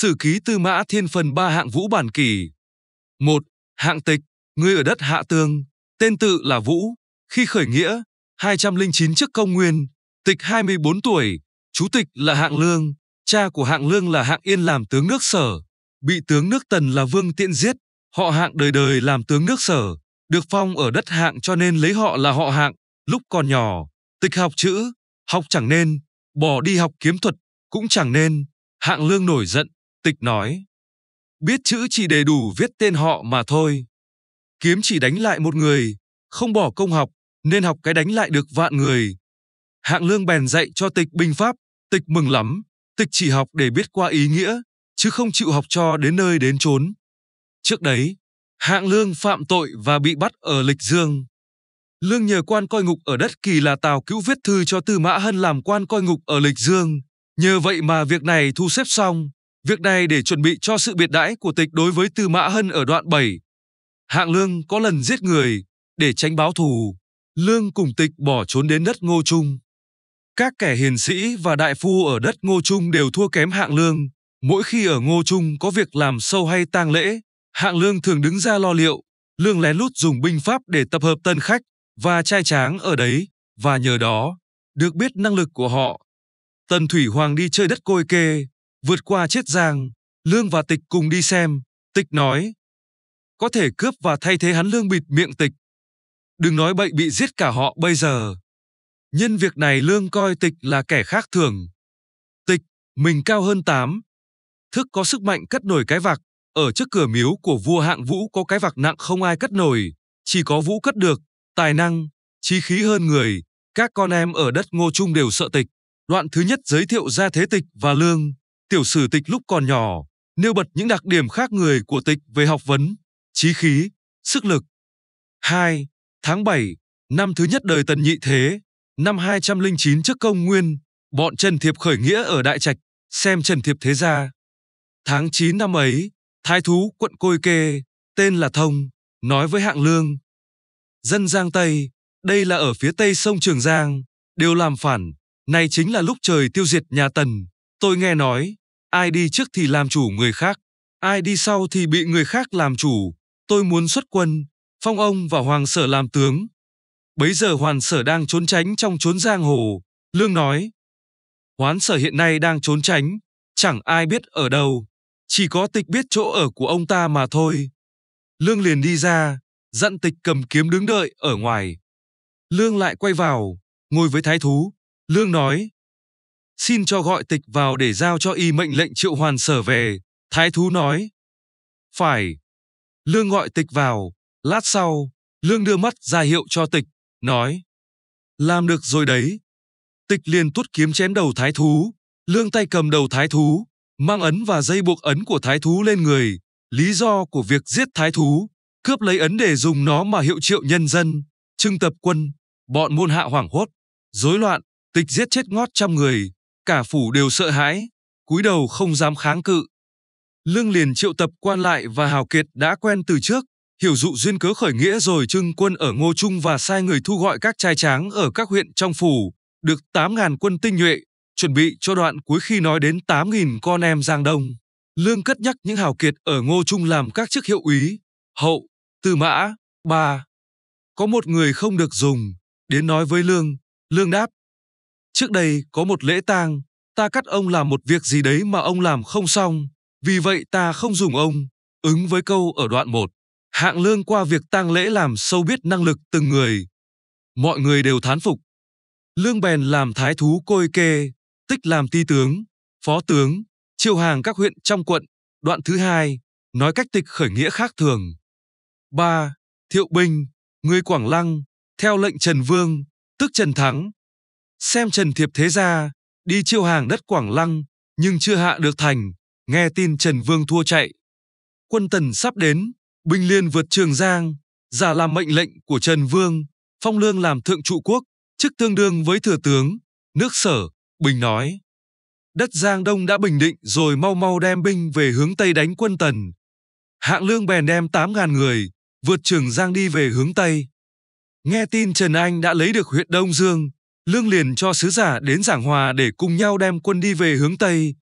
Sử ký Tư Mã Thiên phần 3 hạng Vũ bản kỷ. 1. Hạng tịch, người ở đất Hạ Tương, tên tự là Vũ, khi khởi nghĩa, 209 trước công nguyên, tịch 24 tuổi, chú tịch là Hạng Lương, cha của Hạng Lương là Hạng Yên làm tướng nước Sở, bị tướng nước Tần là Vương Tiện giết, họ Hạng đời đời làm tướng nước Sở, được phong ở đất Hạng cho nên lấy họ là họ Hạng, lúc còn nhỏ, tịch học chữ, học chẳng nên, bỏ đi học kiếm thuật cũng chẳng nên, Hạng Lương nổi giận, Tịch nói, biết chữ chỉ đầy đủ viết tên họ mà thôi. Kiếm chỉ đánh lại một người, không bỏ công học, nên học cái đánh lại được vạn người. Hạng Lương bèn dạy cho tịch binh pháp, tịch mừng lắm, tịch chỉ học để biết qua ý nghĩa, chứ không chịu học cho đến nơi đến chốn. Trước đấy, Hạng Lương phạm tội và bị bắt ở Lịch Dương. Lương nhờ quan coi ngục ở đất kỳ là Tào Cữu viết thư cho Tư Mã Hân làm quan coi ngục ở Lịch Dương. Nhờ vậy mà việc này thu xếp xong, Việc này để chuẩn bị cho sự biệt đãi của tịch đối với Tư Mã Hân ở đoạn 7. Hạng Lương có lần giết người để tránh báo thù, Lương cùng tịch bỏ trốn đến đất Ngô Trung. Các kẻ hiền sĩ và đại phu ở đất Ngô Trung đều thua kém Hạng Lương. Mỗi khi ở Ngô Trung có việc làm sâu hay tang lễ, Hạng Lương thường đứng ra lo liệu, Lương lén lút dùng binh pháp để tập hợp tân khách và trai tráng ở đấy, và nhờ đó, được biết năng lực của họ. Tần Thủy Hoàng đi chơi đất côi kê, Vượt qua chiết giang, Lương và Tịch cùng đi xem, Tịch nói. Có thể cướp và thay thế hắn Lương bịt miệng Tịch. Đừng nói bậy bị giết cả họ bây giờ. Nhân việc này Lương coi Tịch là kẻ khác thường. Tịch, mình cao hơn tám Thức có sức mạnh cất nổi cái vạc. Ở trước cửa miếu của vua hạng vũ có cái vạc nặng không ai cất nổi. Chỉ có vũ cất được, tài năng, trí khí hơn người. Các con em ở đất ngô trung đều sợ tịch. Đoạn thứ nhất giới thiệu ra thế tịch và lương tiểu sử tịch lúc còn nhỏ, nêu bật những đặc điểm khác người của tịch về học vấn, trí khí, sức lực. 2. Tháng 7, năm thứ nhất đời Tần Nhị Thế, năm 209 trước công nguyên, bọn Trần Thiệp khởi nghĩa ở Đại Trạch, xem Trần Thiệp thế ra. Tháng 9 năm ấy, thái thú quận Côi Kê, tên là Thông, nói với Hạng Lương. Dân Giang Tây, đây là ở phía tây sông Trường Giang, đều làm phản, này chính là lúc trời tiêu diệt nhà Tần, tôi nghe nói ai đi trước thì làm chủ người khác, ai đi sau thì bị người khác làm chủ. Tôi muốn xuất quân, phong ông và hoàng sở làm tướng. Bấy giờ hoàn sở đang trốn tránh trong trốn giang hồ, Lương nói. Hoán sở hiện nay đang trốn tránh, chẳng ai biết ở đâu, chỉ có tịch biết chỗ ở của ông ta mà thôi. Lương liền đi ra, dặn tịch cầm kiếm đứng đợi ở ngoài. Lương lại quay vào, ngồi với thái thú. Lương nói, xin cho gọi tịch vào để giao cho y mệnh lệnh triệu hoàn sở về. Thái thú nói. Phải. Lương gọi tịch vào, lát sau, Lương đưa mắt ra hiệu cho tịch, nói. Làm được rồi đấy. Tịch liền tuốt kiếm chém đầu thái thú, Lương tay cầm đầu thái thú, mang ấn và dây buộc ấn của thái thú lên người. Lý do của việc giết thái thú, cướp lấy ấn để dùng nó mà hiệu triệu nhân dân, trưng tập quân, bọn môn hạ hoảng hốt, rối loạn, tịch giết chết ngót trăm người, cả phủ đều sợ hãi, cúi đầu không dám kháng cự. Lương liền triệu tập quan lại và hào kiệt đã quen từ trước, hiểu dụ duyên cớ khởi nghĩa rồi trưng quân ở Ngô Trung và sai người thu gọi các trai tráng ở các huyện trong phủ, được 8.000 quân tinh nhuệ, chuẩn bị cho đoạn cuối khi nói đến 8.000 con em Giang Đông. Lương cất nhắc những hào kiệt ở Ngô Trung làm các chức hiệu úy, hậu, tư mã, ba. Có một người không được dùng, đến nói với Lương, Lương đáp, Trước đây có một lễ tang, ta cắt ông làm một việc gì đấy mà ông làm không xong, vì vậy ta không dùng ông, ứng với câu ở đoạn một Hạng lương qua việc tang lễ làm sâu biết năng lực từng người. Mọi người đều thán phục. Lương bèn làm thái thú côi kê, tích làm ti tướng, phó tướng, chiêu hàng các huyện trong quận. Đoạn thứ hai, nói cách tịch khởi nghĩa khác thường. ba Thiệu Binh, người Quảng Lăng, theo lệnh Trần Vương, tức Trần Thắng, xem Trần Thiệp thế gia đi chiêu hàng đất Quảng Lăng, nhưng chưa hạ được thành, nghe tin Trần Vương thua chạy. Quân Tần sắp đến, binh liên vượt Trường Giang, giả làm mệnh lệnh của Trần Vương, phong lương làm thượng trụ quốc, chức tương đương với thừa tướng, nước sở, Bình nói. Đất Giang Đông đã bình định rồi mau mau đem binh về hướng Tây đánh quân Tần. Hạng lương bèn đem 8.000 người, vượt Trường Giang đi về hướng Tây. Nghe tin Trần Anh đã lấy được huyện Đông Dương, Lương liền cho sứ giả đến giảng hòa để cùng nhau đem quân đi về hướng Tây.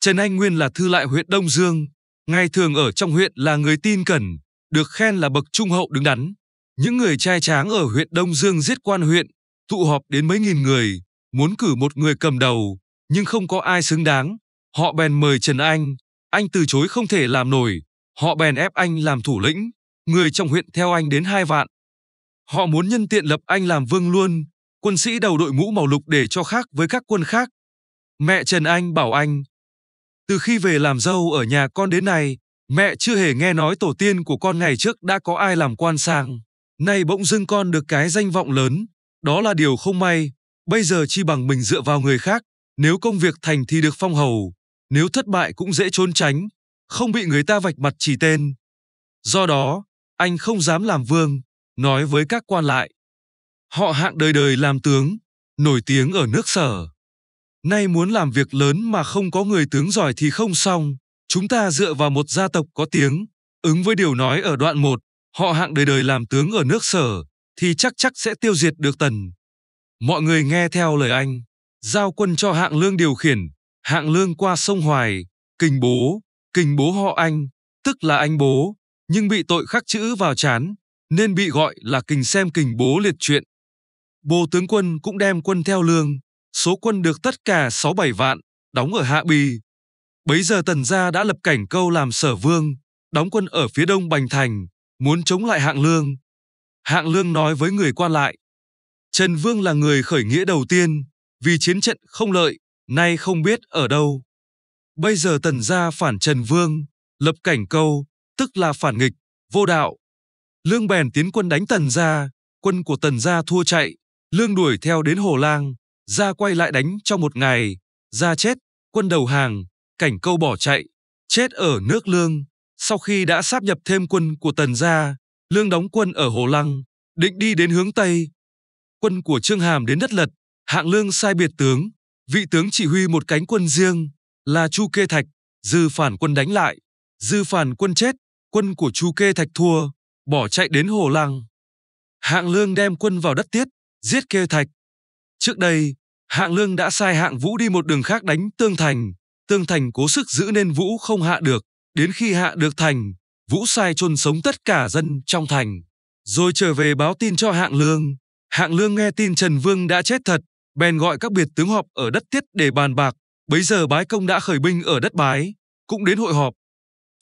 Trần Anh Nguyên là thư lại huyện Đông Dương, ngày thường ở trong huyện là người tin cẩn, được khen là bậc trung hậu đứng đắn. Những người trai tráng ở huyện Đông Dương giết quan huyện, tụ họp đến mấy nghìn người, muốn cử một người cầm đầu, nhưng không có ai xứng đáng. Họ bèn mời Trần Anh, anh từ chối không thể làm nổi, họ bèn ép anh làm thủ lĩnh, người trong huyện theo anh đến hai vạn. Họ muốn nhân tiện lập anh làm vương luôn, Quân sĩ đầu đội mũ màu lục để cho khác với các quân khác. Mẹ Trần Anh bảo anh, từ khi về làm dâu ở nhà con đến nay, mẹ chưa hề nghe nói tổ tiên của con ngày trước đã có ai làm quan sang. Nay bỗng dưng con được cái danh vọng lớn, đó là điều không may, bây giờ chi bằng mình dựa vào người khác, nếu công việc thành thì được phong hầu, nếu thất bại cũng dễ trốn tránh, không bị người ta vạch mặt chỉ tên. Do đó, anh không dám làm vương, nói với các quan lại. Họ hạng đời đời làm tướng, nổi tiếng ở nước sở. Nay muốn làm việc lớn mà không có người tướng giỏi thì không xong. Chúng ta dựa vào một gia tộc có tiếng, ứng với điều nói ở đoạn 1, họ hạng đời đời làm tướng ở nước sở, thì chắc chắc sẽ tiêu diệt được tần. Mọi người nghe theo lời anh, giao quân cho hạng lương điều khiển, hạng lương qua sông Hoài, kình bố, kình bố họ anh, tức là anh bố, nhưng bị tội khắc chữ vào chán, nên bị gọi là kình xem kình bố liệt truyện. Bộ tướng quân cũng đem quân theo lương, số quân được tất cả 6-7 vạn, đóng ở Hạ Bì. Bấy giờ Tần Gia đã lập cảnh câu làm sở vương, đóng quân ở phía đông Bành Thành, muốn chống lại Hạng Lương. Hạng Lương nói với người quan lại, Trần Vương là người khởi nghĩa đầu tiên, vì chiến trận không lợi, nay không biết ở đâu. Bây giờ Tần Gia phản Trần Vương, lập cảnh câu, tức là phản nghịch, vô đạo. Lương bèn tiến quân đánh Tần Gia, quân của Tần Gia thua chạy, Lương đuổi theo đến Hồ Lang, ra quay lại đánh trong một ngày, ra chết, quân đầu hàng, cảnh câu bỏ chạy, chết ở nước Lương. Sau khi đã sáp nhập thêm quân của Tần gia, Lương đóng quân ở Hồ Lăng, định đi đến hướng Tây. Quân của Trương Hàm đến đất lật, hạng Lương sai biệt tướng, vị tướng chỉ huy một cánh quân riêng, là Chu Kê Thạch, dư phản quân đánh lại. Dư phản quân chết, quân của Chu Kê Thạch thua, bỏ chạy đến Hồ Lăng. Hạng Lương đem quân vào đất tiết, giết kê thạch. Trước đây, hạng lương đã sai hạng vũ đi một đường khác đánh tương thành. Tương thành cố sức giữ nên vũ không hạ được. Đến khi hạ được thành, vũ sai chôn sống tất cả dân trong thành. Rồi trở về báo tin cho hạng lương. Hạng lương nghe tin Trần Vương đã chết thật, bèn gọi các biệt tướng họp ở đất tiết để bàn bạc. Bấy giờ bái công đã khởi binh ở đất bái, cũng đến hội họp.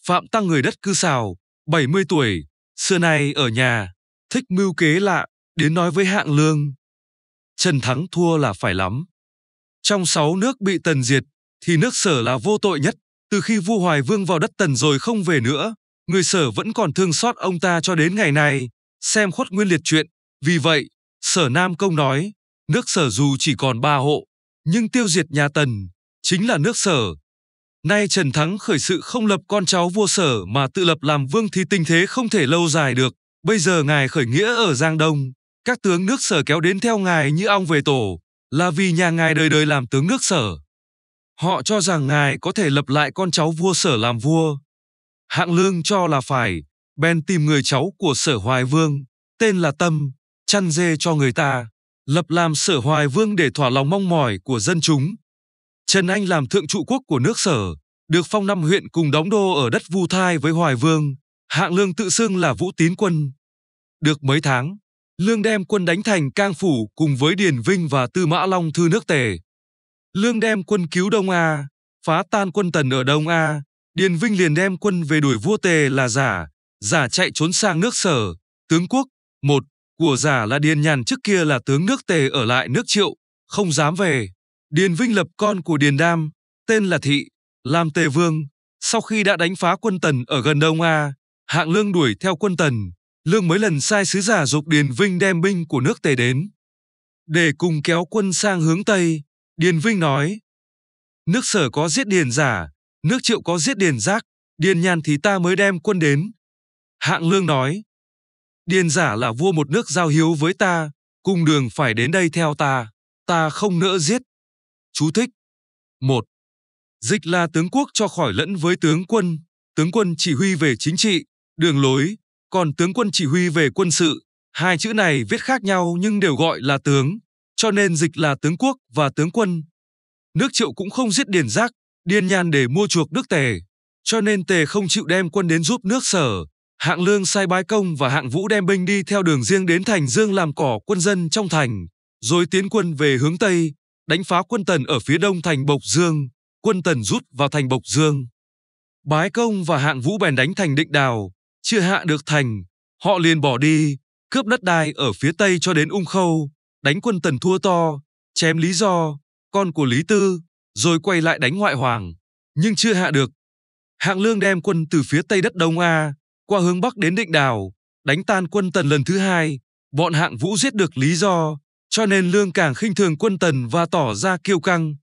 Phạm Tăng người đất cư xào, 70 tuổi, xưa nay ở nhà, thích mưu kế lạ, đến nói với hạng lương. Trần Thắng thua là phải lắm. Trong sáu nước bị tần diệt, thì nước sở là vô tội nhất. Từ khi vua Hoài Vương vào đất tần rồi không về nữa, người sở vẫn còn thương xót ông ta cho đến ngày này, xem khuất nguyên liệt chuyện. Vì vậy, sở Nam Công nói, nước sở dù chỉ còn ba hộ, nhưng tiêu diệt nhà tần, chính là nước sở. Nay Trần Thắng khởi sự không lập con cháu vua sở mà tự lập làm vương thì tình thế không thể lâu dài được. Bây giờ ngài khởi nghĩa ở Giang Đông, các tướng nước sở kéo đến theo ngài như ong về tổ, là vì nhà ngài đời đời làm tướng nước sở. Họ cho rằng ngài có thể lập lại con cháu vua sở làm vua. Hạng lương cho là phải, bèn tìm người cháu của sở hoài vương, tên là Tâm, chăn dê cho người ta, lập làm sở hoài vương để thỏa lòng mong mỏi của dân chúng. Trần Anh làm thượng trụ quốc của nước sở, được phong năm huyện cùng đóng đô ở đất Vu Thai với Hoài Vương, Hạng Lương tự xưng là Vũ Tín Quân. Được mấy tháng, Lương đem quân đánh thành Cang Phủ cùng với Điền Vinh và Tư Mã Long thư nước Tề. Lương đem quân cứu Đông A, phá tan quân Tần ở Đông A, Điền Vinh liền đem quân về đuổi vua Tề là giả, giả chạy trốn sang nước Sở, tướng quốc, một, của giả là Điền Nhàn trước kia là tướng nước Tề ở lại nước Triệu, không dám về. Điền Vinh lập con của Điền Đam, tên là Thị, làm Tề Vương, sau khi đã đánh phá quân Tần ở gần Đông A, Hạng Lương đuổi theo quân Tần, Lương mới lần sai sứ giả dục Điền Vinh đem binh của nước Tề đến. Để cùng kéo quân sang hướng Tây, Điền Vinh nói, nước sở có giết Điền giả, nước triệu có giết Điền giác, Điền nhàn thì ta mới đem quân đến. Hạng Lương nói, Điền giả là vua một nước giao hiếu với ta, cùng đường phải đến đây theo ta, ta không nỡ giết. Chú thích 1. Dịch là tướng quốc cho khỏi lẫn với tướng quân, tướng quân chỉ huy về chính trị, đường lối, còn tướng quân chỉ huy về quân sự, hai chữ này viết khác nhau nhưng đều gọi là tướng, cho nên dịch là tướng quốc và tướng quân. Nước Triệu cũng không giết Điền Giác, Điền Nhan để mua chuộc nước Tề, cho nên Tề không chịu đem quân đến giúp nước Sở. Hạng Lương sai Bái Công và Hạng Vũ đem binh đi theo đường riêng đến thành Dương làm cỏ quân dân trong thành, rồi tiến quân về hướng Tây, đánh phá quân Tần ở phía đông thành Bộc Dương, quân Tần rút vào thành Bộc Dương. Bái Công và Hạng Vũ bèn đánh thành Định Đào, chưa hạ được thành, họ liền bỏ đi, cướp đất đai ở phía Tây cho đến Ung Khâu, đánh quân Tần thua to, chém Lý Do, con của Lý Tư, rồi quay lại đánh ngoại hoàng, nhưng chưa hạ được. Hạng Lương đem quân từ phía Tây đất Đông A, qua hướng Bắc đến Định đào đánh tan quân Tần lần thứ hai, bọn Hạng Vũ giết được Lý Do, cho nên Lương càng khinh thường quân Tần và tỏ ra kiêu căng.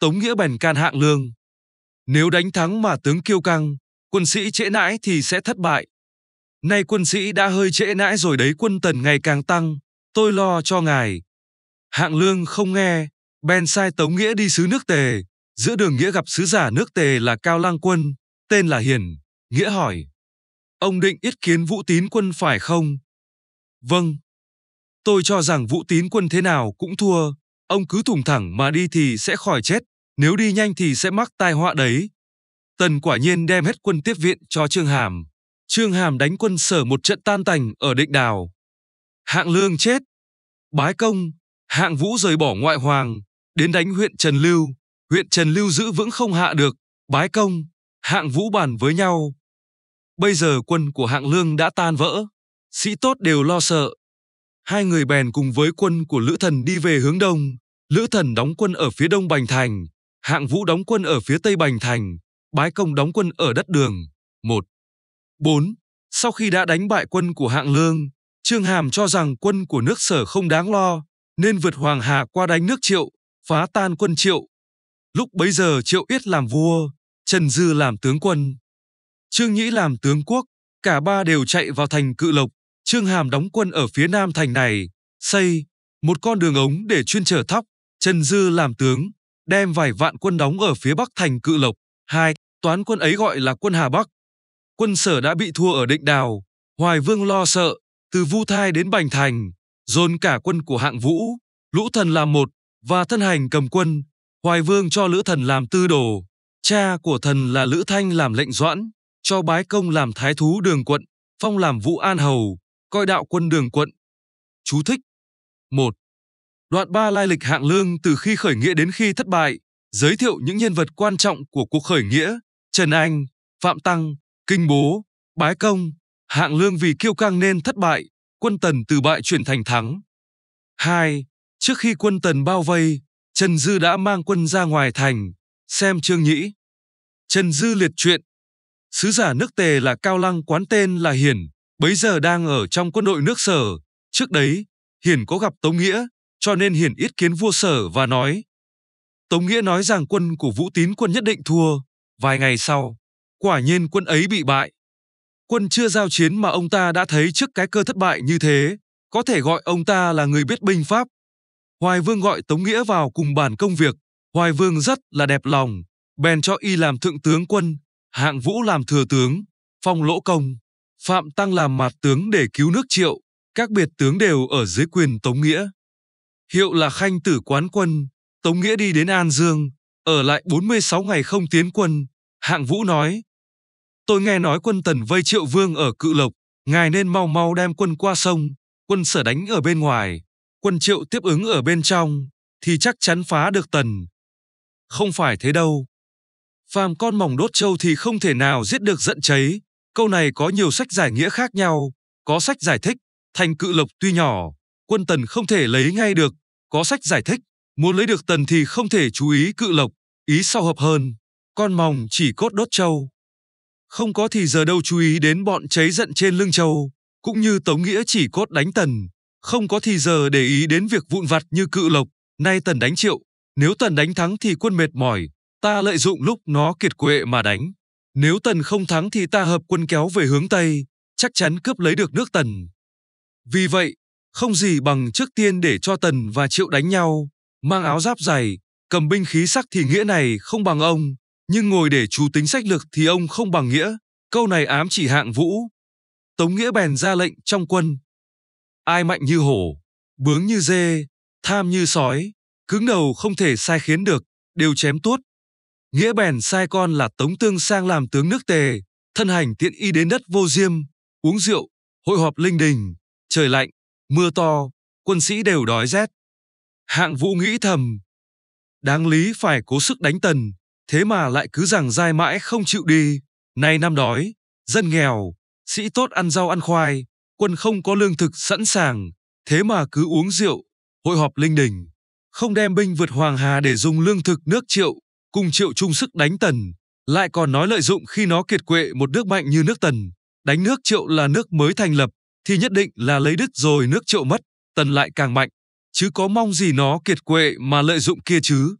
Tống Nghĩa bèn can Hạng Lương. Nếu đánh thắng mà tướng kiêu căng, quân sĩ trễ nãi thì sẽ thất bại. Nay quân sĩ đã hơi trễ nãi rồi đấy quân tần ngày càng tăng, tôi lo cho ngài. Hạng lương không nghe, bèn sai Tống Nghĩa đi xứ nước Tề. Giữa đường Nghĩa gặp sứ giả nước Tề là Cao Lang Quân, tên là Hiền. Nghĩa hỏi, ông định ít kiến Vũ Tín Quân phải không? Vâng. Tôi cho rằng Vũ Tín Quân thế nào cũng thua, ông cứ thủng thẳng mà đi thì sẽ khỏi chết, nếu đi nhanh thì sẽ mắc tai họa đấy. Tần quả nhiên đem hết quân tiếp viện cho Trương Hàm. Trương Hàm đánh quân sở một trận tan tành ở định đào. Hạng Lương chết. Bái công, Hạng Vũ rời bỏ ngoại hoàng, đến đánh huyện Trần Lưu. Huyện Trần Lưu giữ vững không hạ được, bái công, Hạng Vũ bàn với nhau. Bây giờ quân của Hạng Lương đã tan vỡ, sĩ tốt đều lo sợ. Hai người bèn cùng với quân của Lữ Thần đi về hướng đông. Lữ Thần đóng quân ở phía đông Bành Thành, Hạng Vũ đóng quân ở phía tây Bành Thành, Bái Công đóng quân ở đất đường. Một 4. Sau khi đã đánh bại quân của Hạng Lương, Trương Hàm cho rằng quân của nước Sở không đáng lo, nên vượt Hoàng Hà qua đánh nước Triệu, phá tan quân Triệu. Lúc bấy giờ Triệu Yết làm vua, Trần Dư làm tướng quân. Trương Nhĩ làm tướng quốc, cả ba đều chạy vào thành Cự Lộc. Trương Hàm đóng quân ở phía nam thành này, xây một con đường ống để chuyên chở thóc. Trần Dư làm tướng, đem vài vạn quân đóng ở phía bắc thành Cự Lộc. Hai, toán quân ấy gọi là quân Hà Bắc, quân sở đã bị thua ở định đào, Hoài Vương lo sợ, từ Vu Thai đến Bành Thành, dồn cả quân của hạng vũ, Lũ Thần làm một, và thân hành cầm quân, Hoài Vương cho Lữ Thần làm tư đồ, cha của thần là Lữ Thanh làm lệnh doãn, cho Bái Công làm thái thú đường quận, phong làm Vũ An Hầu, coi đạo quân đường quận. Chú thích 1. Đoạn ba lai lịch hạng lương từ khi khởi nghĩa đến khi thất bại, giới thiệu những nhân vật quan trọng của cuộc khởi nghĩa, Trần Anh, Phạm Tăng, Kinh bố, bái công, hạng lương vì kiêu căng nên thất bại, quân tần từ bại chuyển thành thắng. 2. Trước khi quân tần bao vây, Trần Dư đã mang quân ra ngoài thành, xem Trương Nhĩ. Trần Dư liệt truyện. Sứ giả nước Tề là Cao Lăng quán tên là Hiển, bấy giờ đang ở trong quân đội nước Sở. Trước đấy, Hiển có gặp Tống Nghĩa, cho nên Hiển ít kiến vua Sở và nói. Tống Nghĩa nói rằng quân của Vũ Tín quân nhất định thua. Vài ngày sau, Quả nhiên quân ấy bị bại. Quân chưa giao chiến mà ông ta đã thấy trước cái cơ thất bại như thế, có thể gọi ông ta là người biết binh pháp. Hoài Vương gọi Tống Nghĩa vào cùng bàn công việc, Hoài Vương rất là đẹp lòng, bèn cho y làm thượng tướng quân, Hạng Vũ làm thừa tướng, Phong Lỗ Công, Phạm Tăng làm mặt tướng để cứu nước Triệu, các biệt tướng đều ở dưới quyền Tống Nghĩa. Hiệu là khanh tử quán quân, Tống Nghĩa đi đến An Dương, ở lại 46 ngày không tiến quân. Hạng Vũ nói, Tôi nghe nói quân tần vây triệu vương ở cự lộc, ngài nên mau mau đem quân qua sông, quân sở đánh ở bên ngoài, quân triệu tiếp ứng ở bên trong, thì chắc chắn phá được tần. Không phải thế đâu. Phàm con mỏng đốt châu thì không thể nào giết được giận cháy. Câu này có nhiều sách giải nghĩa khác nhau, có sách giải thích, thành cự lộc tuy nhỏ, quân tần không thể lấy ngay được, có sách giải thích, muốn lấy được tần thì không thể chú ý cự lộc, ý sau hợp hơn. Con mòng chỉ cốt đốt châu. Không có thì giờ đâu chú ý đến bọn cháy giận trên lưng châu, cũng như Tống Nghĩa chỉ cốt đánh Tần. Không có thì giờ để ý đến việc vụn vặt như cự lộc, nay Tần đánh triệu. Nếu Tần đánh thắng thì quân mệt mỏi, ta lợi dụng lúc nó kiệt quệ mà đánh. Nếu Tần không thắng thì ta hợp quân kéo về hướng Tây, chắc chắn cướp lấy được nước Tần. Vì vậy, không gì bằng trước tiên để cho Tần và Triệu đánh nhau, mang áo giáp dày, cầm binh khí sắc thì nghĩa này không bằng ông nhưng ngồi để chú tính sách lược thì ông không bằng nghĩa. Câu này ám chỉ hạng vũ. Tống Nghĩa bèn ra lệnh trong quân. Ai mạnh như hổ, bướng như dê, tham như sói, cứng đầu không thể sai khiến được, đều chém tuốt. Nghĩa bèn sai con là Tống Tương sang làm tướng nước tề, thân hành tiện y đến đất vô diêm, uống rượu, hội họp linh đình, trời lạnh, mưa to, quân sĩ đều đói rét. Hạng vũ nghĩ thầm, đáng lý phải cố sức đánh tần, thế mà lại cứ rằng dai mãi không chịu đi. Nay năm đói, dân nghèo, sĩ tốt ăn rau ăn khoai, quân không có lương thực sẵn sàng, thế mà cứ uống rượu, hội họp linh đình, không đem binh vượt Hoàng Hà để dùng lương thực nước triệu, cùng triệu chung sức đánh tần, lại còn nói lợi dụng khi nó kiệt quệ một nước mạnh như nước tần, đánh nước triệu là nước mới thành lập, thì nhất định là lấy đứt rồi nước triệu mất, tần lại càng mạnh, chứ có mong gì nó kiệt quệ mà lợi dụng kia chứ.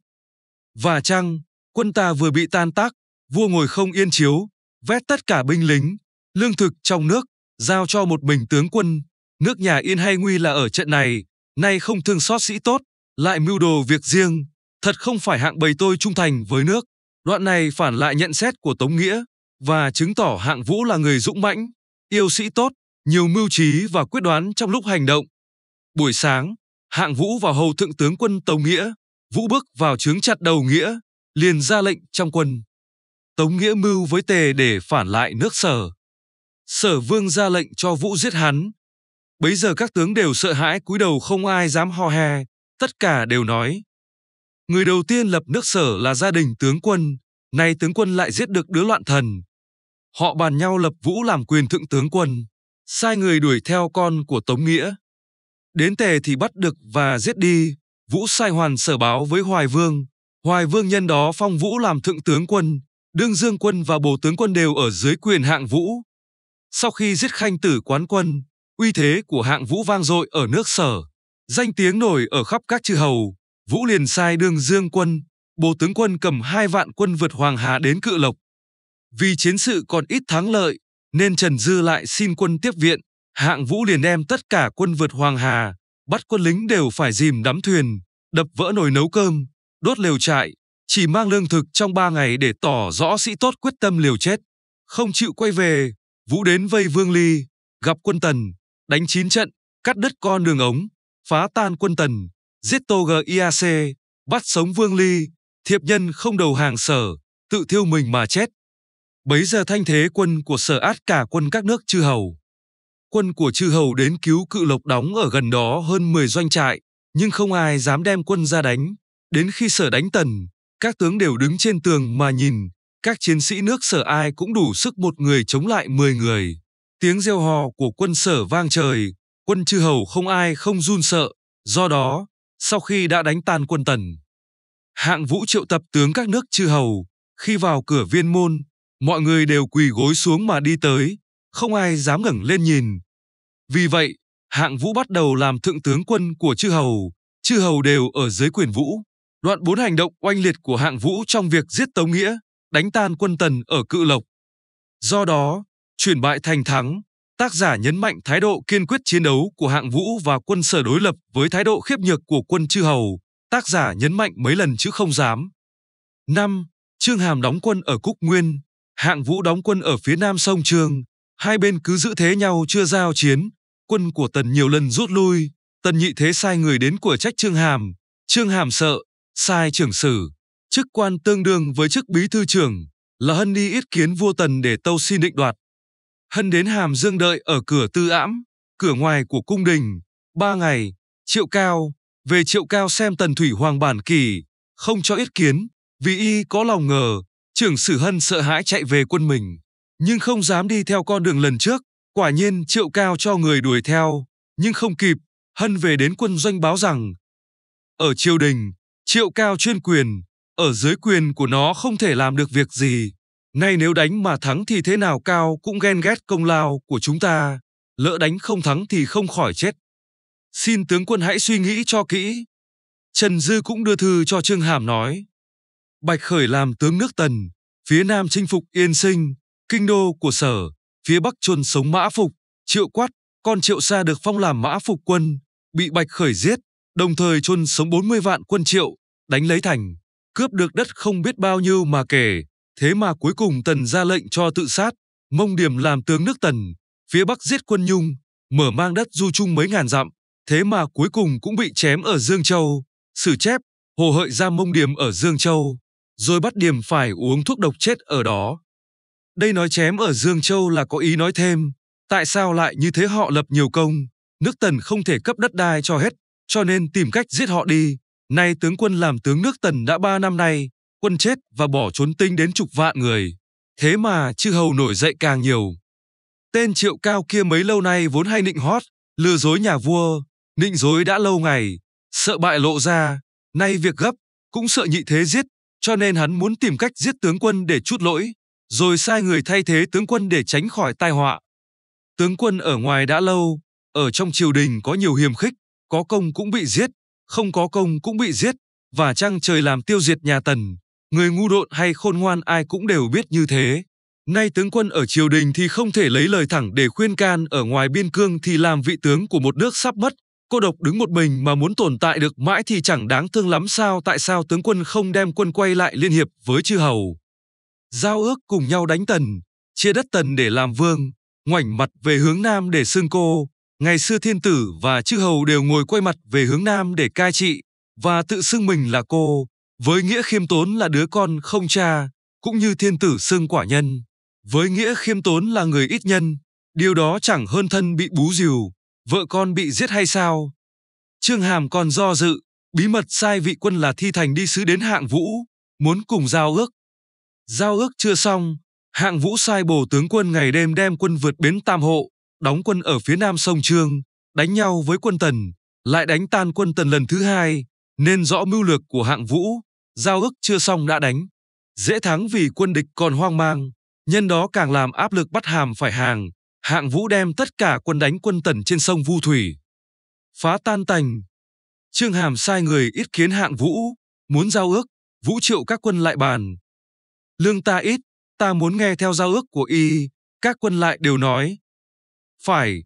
Và chăng, Quân ta vừa bị tan tác, vua ngồi không yên chiếu, vét tất cả binh lính, lương thực trong nước, giao cho một mình tướng quân. Nước nhà Yên hay nguy là ở trận này, nay không thương xót sĩ tốt, lại mưu đồ việc riêng, thật không phải hạng bầy tôi trung thành với nước. Đoạn này phản lại nhận xét của Tống Nghĩa và chứng tỏ hạng vũ là người dũng mãnh, yêu sĩ tốt, nhiều mưu trí và quyết đoán trong lúc hành động. Buổi sáng, hạng vũ vào hầu thượng tướng quân Tống Nghĩa, vũ bước vào chướng chặt đầu Nghĩa, liền ra lệnh trong quân. Tống Nghĩa mưu với Tề để phản lại nước Sở. Sở Vương ra lệnh cho Vũ giết hắn. Bấy giờ các tướng đều sợ hãi cúi đầu không ai dám ho he, tất cả đều nói. Người đầu tiên lập nước Sở là gia đình tướng quân, nay tướng quân lại giết được đứa loạn thần. Họ bàn nhau lập Vũ làm quyền thượng tướng quân, sai người đuổi theo con của Tống Nghĩa. Đến Tề thì bắt được và giết đi, Vũ sai hoàn sở báo với Hoài Vương, Hoài Vương nhân đó phong Vũ làm thượng tướng quân, đương dương quân và bổ tướng quân đều ở dưới quyền hạng Vũ. Sau khi giết khanh tử quán quân, uy thế của hạng Vũ vang dội ở nước sở, danh tiếng nổi ở khắp các chư hầu, Vũ liền sai đương dương quân, bổ tướng quân cầm hai vạn quân vượt Hoàng Hà đến cự lộc. Vì chiến sự còn ít thắng lợi, nên Trần Dư lại xin quân tiếp viện, hạng Vũ liền đem tất cả quân vượt Hoàng Hà, bắt quân lính đều phải dìm đắm thuyền, đập vỡ nồi nấu cơm, đốt lều trại, chỉ mang lương thực trong ba ngày để tỏ rõ sĩ tốt quyết tâm liều chết. Không chịu quay về, Vũ đến vây Vương Ly, gặp quân Tần, đánh chín trận, cắt đứt con đường ống, phá tan quân Tần, giết Tô C, bắt sống Vương Ly, thiệp nhân không đầu hàng sở, tự thiêu mình mà chết. Bấy giờ thanh thế quân của sở át cả quân các nước chư hầu. Quân của chư hầu đến cứu cự lộc đóng ở gần đó hơn 10 doanh trại, nhưng không ai dám đem quân ra đánh. Đến khi sở đánh tần, các tướng đều đứng trên tường mà nhìn, các chiến sĩ nước sở ai cũng đủ sức một người chống lại mười người. Tiếng reo hò của quân sở vang trời, quân chư hầu không ai không run sợ, do đó, sau khi đã đánh tan quân tần, hạng vũ triệu tập tướng các nước chư hầu, khi vào cửa viên môn, mọi người đều quỳ gối xuống mà đi tới, không ai dám ngẩng lên nhìn. Vì vậy, hạng vũ bắt đầu làm thượng tướng quân của chư hầu, chư hầu đều ở dưới quyền vũ. Đoạn 4 hành động oanh liệt của hạng vũ trong việc giết Tống Nghĩa, đánh tan quân Tần ở Cự Lộc. Do đó, chuyển bại thành thắng, tác giả nhấn mạnh thái độ kiên quyết chiến đấu của hạng vũ và quân sở đối lập với thái độ khiếp nhược của quân chư hầu, tác giả nhấn mạnh mấy lần chứ không dám. 5. Trương Hàm đóng quân ở Cúc Nguyên, hạng vũ đóng quân ở phía nam sông trường hai bên cứ giữ thế nhau chưa giao chiến, quân của Tần nhiều lần rút lui, Tần nhị thế sai người đến của trách Trương Hàm, Trương Hàm sợ, sai trưởng sử, chức quan tương đương với chức bí thư trưởng, là Hân đi ít kiến vua Tần để tâu xin định đoạt. Hân đến Hàm Dương đợi ở cửa Tư Ãm, cửa ngoài của cung đình, ba ngày, triệu cao, về triệu cao xem Tần Thủy Hoàng bản kỳ, không cho ít kiến, vì y có lòng ngờ, trưởng sử Hân sợ hãi chạy về quân mình, nhưng không dám đi theo con đường lần trước, quả nhiên triệu cao cho người đuổi theo, nhưng không kịp, Hân về đến quân doanh báo rằng, ở triều đình, Triệu Cao chuyên quyền, ở dưới quyền của nó không thể làm được việc gì. Nay nếu đánh mà thắng thì thế nào Cao cũng ghen ghét công lao của chúng ta, lỡ đánh không thắng thì không khỏi chết. Xin tướng quân hãy suy nghĩ cho kỹ. Trần Dư cũng đưa thư cho Trương Hàm nói. Bạch Khởi làm tướng nước Tần, phía Nam chinh phục Yên Sinh, kinh đô của sở, phía Bắc chôn sống mã phục, triệu quát, con triệu sa được phong làm mã phục quân, bị Bạch Khởi giết, đồng thời chôn sống 40 vạn quân triệu, đánh lấy thành, cướp được đất không biết bao nhiêu mà kể, thế mà cuối cùng Tần ra lệnh cho tự sát, mông điểm làm tướng nước Tần, phía Bắc giết quân Nhung, mở mang đất du trung mấy ngàn dặm, thế mà cuối cùng cũng bị chém ở Dương Châu, sử chép, hồ hợi ra mông điểm ở Dương Châu, rồi bắt điểm phải uống thuốc độc chết ở đó. Đây nói chém ở Dương Châu là có ý nói thêm, tại sao lại như thế họ lập nhiều công, nước Tần không thể cấp đất đai cho hết, cho nên tìm cách giết họ đi. Nay tướng quân làm tướng nước Tần đã ba năm nay, quân chết và bỏ trốn tinh đến chục vạn người. Thế mà chư hầu nổi dậy càng nhiều. Tên triệu cao kia mấy lâu nay vốn hay nịnh hót, lừa dối nhà vua, nịnh dối đã lâu ngày, sợ bại lộ ra, nay việc gấp, cũng sợ nhị thế giết, cho nên hắn muốn tìm cách giết tướng quân để chút lỗi, rồi sai người thay thế tướng quân để tránh khỏi tai họa. Tướng quân ở ngoài đã lâu, ở trong triều đình có nhiều hiềm khích, có công cũng bị giết, không có công cũng bị giết, và trăng trời làm tiêu diệt nhà Tần, người ngu độn hay khôn ngoan ai cũng đều biết như thế. Nay tướng quân ở triều đình thì không thể lấy lời thẳng để khuyên can ở ngoài biên cương thì làm vị tướng của một nước sắp mất, cô độc đứng một mình mà muốn tồn tại được mãi thì chẳng đáng thương lắm sao tại sao tướng quân không đem quân quay lại liên hiệp với chư hầu. Giao ước cùng nhau đánh tần, chia đất tần để làm vương, ngoảnh mặt về hướng nam để xưng cô, Ngày xưa thiên tử và chư hầu đều ngồi quay mặt về hướng nam để cai trị và tự xưng mình là cô, với nghĩa khiêm tốn là đứa con không cha, cũng như thiên tử xưng quả nhân. Với nghĩa khiêm tốn là người ít nhân, điều đó chẳng hơn thân bị bú rìu, vợ con bị giết hay sao? Trương Hàm còn do dự, bí mật sai vị quân là thi thành đi sứ đến hạng vũ, muốn cùng giao ước. Giao ước chưa xong, hạng vũ sai bổ tướng quân ngày đêm đem quân vượt bến tam hộ, đóng quân ở phía nam sông Trương, đánh nhau với quân Tần, lại đánh tan quân Tần lần thứ hai, nên rõ mưu lược của hạng vũ, giao ức chưa xong đã đánh. Dễ thắng vì quân địch còn hoang mang, nhân đó càng làm áp lực bắt hàm phải hàng, hạng vũ đem tất cả quân đánh quân Tần trên sông Vu Thủy. Phá tan tành, Trương Hàm sai người ít kiến hạng vũ, muốn giao ước, vũ triệu các quân lại bàn. Lương ta ít, ta muốn nghe theo giao ước của y, các quân lại đều nói, phải.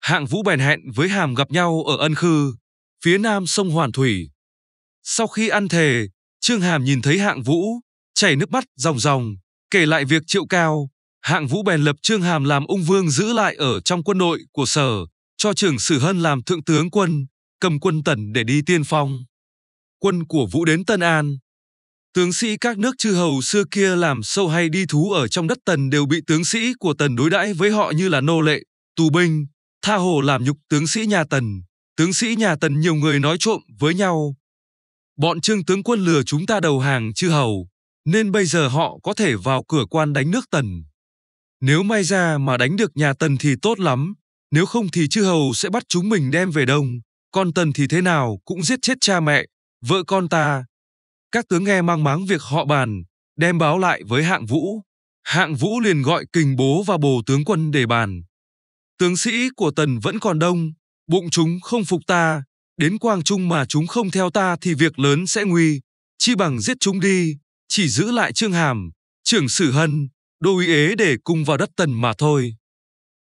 Hạng Vũ bèn hẹn với Hàm gặp nhau ở Ân Khư, phía nam sông Hoàn Thủy. Sau khi ăn thề, Trương Hàm nhìn thấy Hạng Vũ, chảy nước mắt ròng ròng, kể lại việc triệu cao. Hạng Vũ bèn lập Trương Hàm làm ung vương giữ lại ở trong quân đội của sở, cho trưởng Sử Hân làm thượng tướng quân, cầm quân tần để đi tiên phong. Quân của Vũ đến Tân An. Tướng sĩ các nước chư hầu xưa kia làm sâu hay đi thú ở trong đất tần đều bị tướng sĩ của tần đối đãi với họ như là nô lệ tù binh, tha hồ làm nhục tướng sĩ nhà Tần, tướng sĩ nhà Tần nhiều người nói trộm với nhau. Bọn trương tướng quân lừa chúng ta đầu hàng chư hầu, nên bây giờ họ có thể vào cửa quan đánh nước Tần. Nếu may ra mà đánh được nhà Tần thì tốt lắm, nếu không thì chư hầu sẽ bắt chúng mình đem về đông, còn Tần thì thế nào cũng giết chết cha mẹ, vợ con ta. Các tướng nghe mang máng việc họ bàn, đem báo lại với hạng vũ. Hạng vũ liền gọi kình bố và bồ tướng quân để bàn tướng sĩ của tần vẫn còn đông, bụng chúng không phục ta, đến Quang Trung mà chúng không theo ta thì việc lớn sẽ nguy, chi bằng giết chúng đi, chỉ giữ lại Trương Hàm, trưởng Sử Hân, đô úy ế để cùng vào đất tần mà thôi.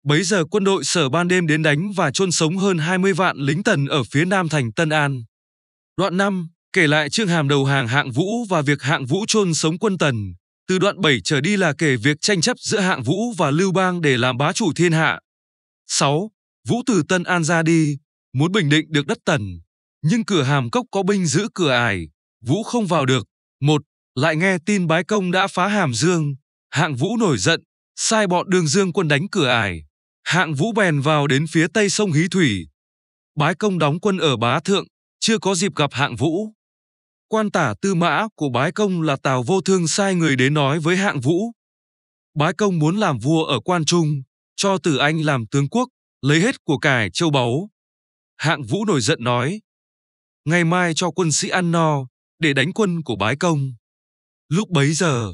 Bấy giờ quân đội sở ban đêm đến đánh và chôn sống hơn 20 vạn lính tần ở phía nam thành Tân An. Đoạn 5, kể lại Trương Hàm đầu hàng hạng vũ và việc hạng vũ chôn sống quân tần. Từ đoạn 7 trở đi là kể việc tranh chấp giữa hạng vũ và Lưu Bang để làm bá chủ thiên hạ. 6. Vũ từ Tân An ra đi, muốn Bình Định được đất Tần, nhưng cửa hàm cốc có binh giữ cửa ải, Vũ không vào được. Một, lại nghe tin Bái Công đã phá hàm dương, hạng Vũ nổi giận, sai bọn đường dương quân đánh cửa ải. Hạng Vũ bèn vào đến phía tây sông Hí Thủy. Bái Công đóng quân ở Bá Thượng, chưa có dịp gặp hạng Vũ. Quan tả tư mã của Bái Công là Tào Vô Thương sai người đến nói với hạng Vũ. Bái Công muốn làm vua ở Quan Trung, cho Tử Anh làm tướng quốc, lấy hết của cải châu báu. Hạng Vũ nổi giận nói, ngày mai cho quân sĩ ăn no để đánh quân của bái công. Lúc bấy giờ,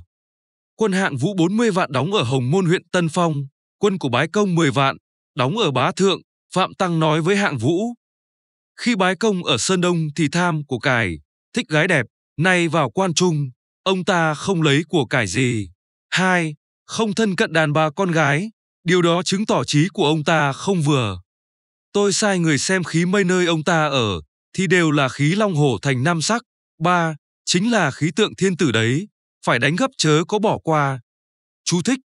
quân hạng vũ 40 vạn đóng ở Hồng Môn huyện Tân Phong, quân của bái công 10 vạn, đóng ở Bá Thượng, Phạm Tăng nói với hạng vũ. Khi bái công ở Sơn Đông thì tham của cải, thích gái đẹp, nay vào quan trung, ông ta không lấy của cải gì. Hai, không thân cận đàn bà con gái, Điều đó chứng tỏ trí của ông ta không vừa. Tôi sai người xem khí mây nơi ông ta ở, thì đều là khí long hổ thành nam sắc. Ba, chính là khí tượng thiên tử đấy, phải đánh gấp chớ có bỏ qua. Chú thích.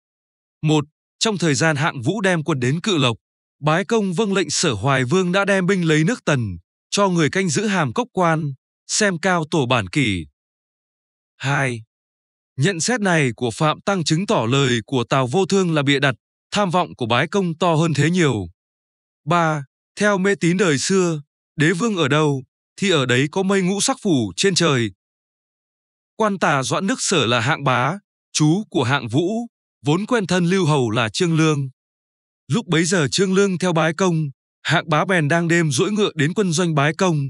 Một, trong thời gian hạng vũ đem quân đến cự lộc, bái công vâng lệnh sở hoài vương đã đem binh lấy nước tần, cho người canh giữ hàm cốc quan, xem cao tổ bản kỷ. 2. Nhận xét này của Phạm Tăng chứng tỏ lời của Tào Vô Thương là bịa đặt, tham vọng của bái công to hơn thế nhiều. 3. Theo mê tín đời xưa, đế vương ở đâu thì ở đấy có mây ngũ sắc phủ trên trời. Quan tà doãn nước sở là hạng bá, chú của hạng vũ, vốn quen thân lưu hầu là Trương Lương. Lúc bấy giờ Trương Lương theo bái công, hạng bá bèn đang đêm rỗi ngựa đến quân doanh bái công,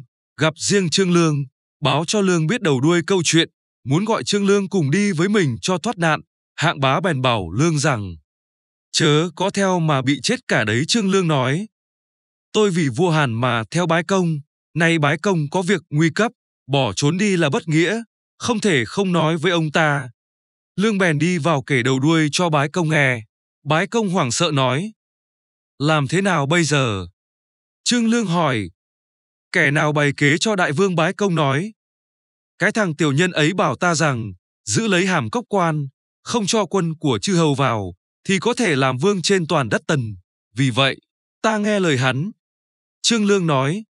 gặp riêng Trương Lương, báo cho Lương biết đầu đuôi câu chuyện, muốn gọi Trương Lương cùng đi với mình cho thoát nạn. Hạng bá bèn bảo Lương rằng, chớ có theo mà bị chết cả đấy Trương Lương nói. Tôi vì vua Hàn mà theo bái công, nay bái công có việc nguy cấp, bỏ trốn đi là bất nghĩa, không thể không nói với ông ta. Lương bèn đi vào kể đầu đuôi cho bái công nghe. Bái công hoảng sợ nói. Làm thế nào bây giờ? Trương Lương hỏi. Kẻ nào bày kế cho đại vương bái công nói. Cái thằng tiểu nhân ấy bảo ta rằng, giữ lấy hàm cốc quan, không cho quân của chư hầu vào, thì có thể làm vương trên toàn đất Tần. Vì vậy, ta nghe lời hắn. Trương Lương nói,